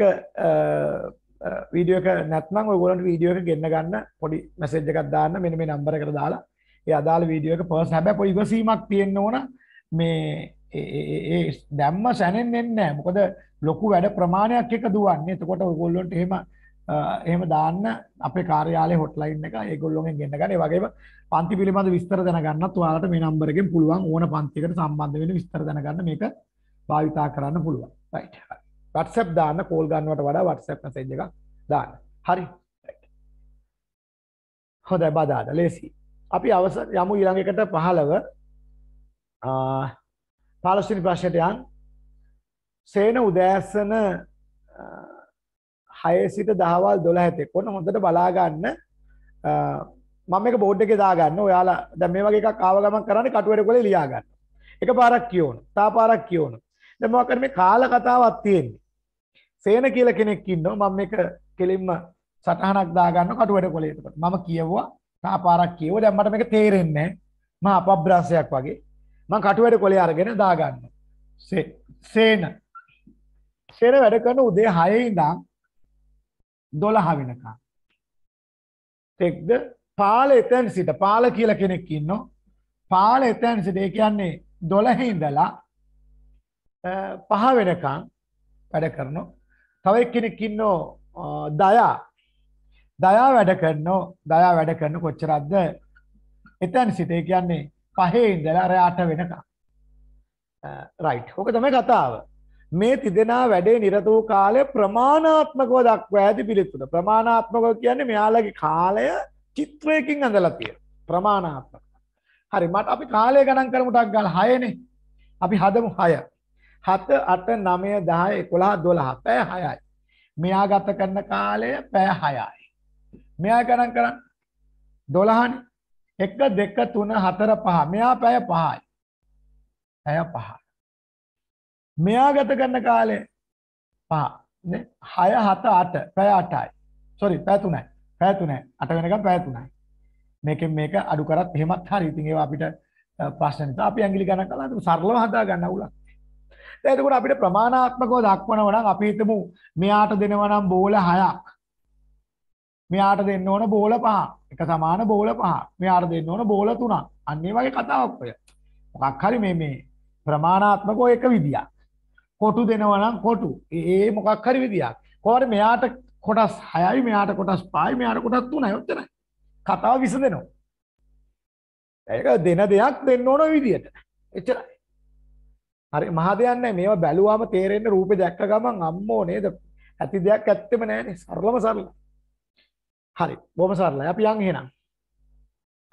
Speaker 2: වීඩියෝ එක නැත්නම් ඔයගොල්ලන්ට වීඩියෝ එක ගෙන්න ගන්න පොඩි මැසේජ් එකක් දාන්න මෙන්න මේ නම්බර එකට දාලා ඒ අදාළ වීඩියෝ එක පර්ස් හැබැයි පොඩි ඉවසීමක් තියෙන්න ඕන මේ ඒ දැම්ම සැනෙන් එන්නේ නැහැ මොකද ලොකු වැඩ ප්‍රමාණයක් එක දුවන්නේ එතකොට ඔයගොල්ලන්ට එහෙම එහෙම දාන්න අපේ කාර්යාලේ හොට්ලයින් එක ඒගොල්ලොගෙන් ගෙන්න ගන්න. ඒ වගේම පන්ති පිළිබඳ විස්තර දැනගන්නත් ඔයාලට මේ නම්බර් එකෙන් පුළුවන් ඕන පන්තියකට සම්බන්ධ වෙන විස්තර දැනගන්න මේක භාවිතා කරන්න පුළුවන්. right. WhatsApp දාන්න කෝල් ගන්නවට වඩා WhatsApp message එකක් දාන්න. හරි. හොඳයි බදාද ලේසි. අපි අවසන් යමු ඊළඟ එකට 15 ආ 15 වෙනි ප්‍රශ්නයට යන් සේන උදෑසන හයසිත දහවල් දොළහැතෙක් ඔන්න හොඳට බලාගන්න මම එක බෝඩ් එක දාගන්න ඔයාලා දැන් මේ වගේ එකක් ආව ගමන් කරන්නේ කටුවර කොලේ ලියා ගන්න. එක පාරක් කියවන. තා පාරක් කියවන. දැන් මොකක් කරන්නේ කාල කතාවක් තියෙන්නේ. සේන කියලා කෙනෙක් ඉන්නවා මම මේක කෙලින්ම සටහනක් දාගන්න කටුවර කොලේට. මම කියවුවා තා පාරක් කියවුවා දැන් මට මේක තේරෙන්නේ නැහැ. මම අපබ්‍රාසයක් වගේ. මම කටුවර කොලේ අරගෙන දාගන්න. සේන සේන වැඩ කරන උදේ 6 ඉඳන් දොළහ වෙනකා. තෙක්ද පාල එතැන් සිට පාල කියල කෙනෙක් ඉන්න පාල එතැන් සිට ඒ කියන්නේ දොළහෙඉදලා පහ වෙනකං වැඩ කරනු තවයි කෙනෙක්කින්නෝ දයා දයා වැඩ කරනෝ දයා වැඩ කරන කොච්චරක්ද එතැන් සිතේ කියන්නේ පහේ ඉන්දලා රයාට වෙනකා රයිට් ඕක තමයි කතාව මේ තිදෙනා වැඩේ නිරත වූ කාලය ප්‍රමාණාත්මකව දක්වා ඇති පිළිතුර ප්‍රමාණාත්මකව කියන්නේ මෙයාලගේ කාලය චිත්‍රයකින් ඇඳලා තියෙන ප්‍රමාණාත්මක හරි මට අපි කාලය ගණන් කරමු ටක් ගාලා හයනේ අපි හදමු හය හත අට නවය දහය එකොළහ දොළහ පැය හයයි මෙයා ගත කරන කාලය පැය හයයි මෙයා ගණන් කරන්න දොළහනේ එක දෙක තුන හතර පහ මෙයා පැය පහයි පැය පහයි මෙයා ගත කරන කාලය පහ හය හත අට පැය අටයි සොරි පැතුනයි පැතුනෑ අට වෙනක පැතුනයි මේක මේක අඩු කරත් එහෙමත් හරි ඉතින් ඒවා අපිට ප්‍රශ්න නිසා අපි ඇඟිලි ගණන් කළා ඒක සරලව හදා ගන්න උලක් දැන් එතකොට අපිට ප්‍රමාණාත්මකව දක්වනවා නම් අපි හිතමු මෙයාට දෙනවා නම් බෝල 6ක් මෙයාට දෙන්න ඕන බෝල පහක් එක සමාන බෝල පහක් මෙයාට දෙන්න ඕන බෝල තුනක් අන්න ඒ වගේ කතාවක් ඔය මොකක් හරි මේ මේ ප්‍රමාණාත්මකව එක විදියක් කොටු දෙනවා නම් කොටු. ඒ මොකක් හරි විදියක්. කොහොමද මෙයාට කොටස් 6යි මෙයාට කොටස් 5යි මෙයාට කොටස් 3යි ඔච්චරයි. කතාව විසඳෙනවා. ඒක දෙන දෙයක් දෙන්න ඕන විදියට. එච්චරයි. හරි මහ දෙයක් නැහැ. මේවා බැලුවාම තේරෙන්නේ රූපේ දැක්ක ගමන් අම්මෝ නේද? ඇති දෙයක් ඇත්තෙම නැහැනේ. සරලම සරලයි. හරි බොහොම සරලයි අපි යන් එහෙනම්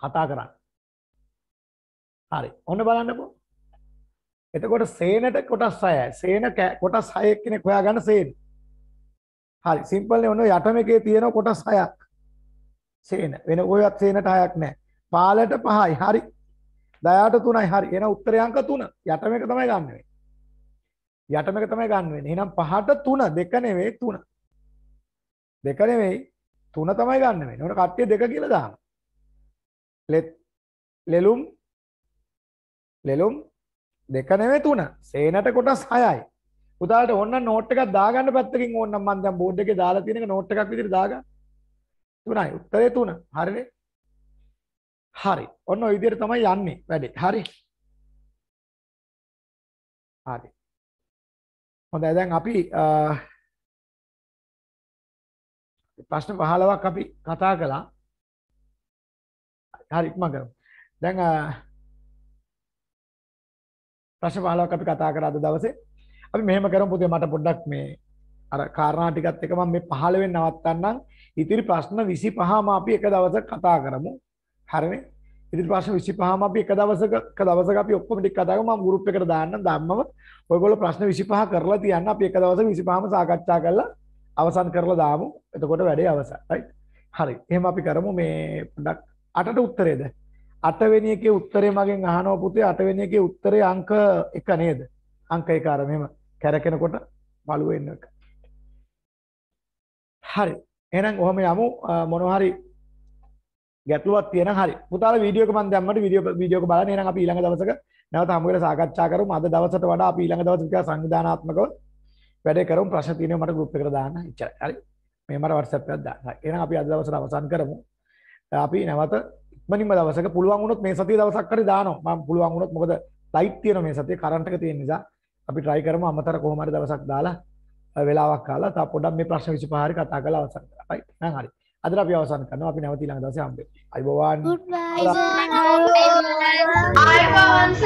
Speaker 2: කතා කරන්න හරි ඔන්න බලන්නකෝ එතකොට සේනට කොටස් 6යි. සේන කොටස් 6 එක්කෙනෙක් හොයාගන්න සේන. හරි සිම්පල් නේ ඔන්න යටම එකේ තියෙන කොටස් 6ක්. සේන. වෙන ඔයවත් සේනට 6ක් නැහැ. පාලට 5යි. හරි. දයාට 3යි. හරි. එහෙනම් උත්තරේ අංක 3. යටම එක තමයි ගන්න වෙන්නේ. යටම එක තමයි ගන්න වෙන්නේ. එහෙනම් 5ට 3 දෙක නෙවෙයි 3. දෙක නෙවෙයි 3 තමයි ගන්න වෙන්නේ. ඔන්න කට්ටිය දෙක කියලා දානවා. ලෙලුම් ලෙලුම් දෙක නෙවෙයි තුන. සේනට කොටස් 6යි. පුතාලට ඕන නෝට් එකක් දාගන්න පැත්තකින් ඕන නම් මම දැන් බෝඩ් එකේ දාලා තියෙන එක නෝට් එකක් විදිහට දාගන්න. තුනයි. උත්තරේ තුන. හරිනේ?
Speaker 1: හරි. ඔන්න ඔය විදිහට තමයි යන්නේ වැඩේ. හරි. හරි. හොඳයි දැන් අපි ප්‍රශ්න 15ක් අපි කතා කළා. හරි ඉක්ම කරමු. දැන්
Speaker 2: ප්‍රශ්න 15ක් අපි කතා කරා අද දවසේ. අපි මෙහෙම කරමු පුතේ මට පොඩ්ඩක් මේ අර කාරණා ටිකත් එක මම මේ 15 වෙනි නවත්තන්නම්. ඉතිරි ප්‍රශ්න 25ම අපි එක දවසක් කතා කරමු. හරිනේ? ඉතිරි ප්‍රශ්න 25ම අපි එක දවසක එක දවසක අපි ඔක්කොම ටික කතා කරමු. මම ගෲප් එකට දාන්නම්. ධම්මව ඔයගොල්ලෝ ප්‍රශ්න 25 කරලා තියන්න. අපි එක දවසක 25ම සාකච්ඡා කරලා අවසන් කරලා දාමු. එතකොට වැඩේ අවසන්. හරි. හරි. එහෙම අපි කරමු මේ පොඩ්ඩක් අටට උත්තරේද? අටවෙනි එකේ උත්තරේ මගෙන් අහනවා පුතේ අටවෙනි එකේ උත්තරේ අංක 1 නේද? අංක 1 අර මෙහෙම කැරකෙනකොට බලු වෙන එක. හරි. එහෙනම් ඔහම යමු මොනවා හරි ගැටලුවක් තියෙනම් හරි. පුතාලා වීඩියෝ එක මම දැම්මට වීඩියෝ වීඩියෝ එක බලන්න. එහෙනම් අපි ඊළඟ දවසක නැවත හමු වෙලා සාකච්ඡා කරමු. අද දවසට වඩා අපි ඊළඟ දවසේ විතර සංවිධානාත්මකව වැඩේ කරමු. ප්‍රශ්න තියෙනවා මට group එකට දාන්න. ඉච්චරයි. හරි. මේ මට WhatsApp එකක් දාන්න. එහෙනම් අපි අද දවසට අවසන් කරමු. අපි නැවත ඉක්මනින්ම දවසක පුළුවන් වුණොත් මේ සතිය දවසක් හරි දානවා මම පුළුවන් වුණොත් මොකද ලයිට් තියෙන මේ සතිය කරන්ට් එක තියෙන නිසා අපි try කරමු අමතර කොහොම හරි දවසක් දාලා වෙලාවක් කාලා තා පොඩ්ඩක් මේ ප්‍රශ්න 25 හරි කතා කරලා අවසන් කරා right නං හරි අදට අපි අවසන් කරනවා අපි නැවත ඊළඟ දවසේ හම්බෙමු අයබෝවන්
Speaker 1: අයබෝවන්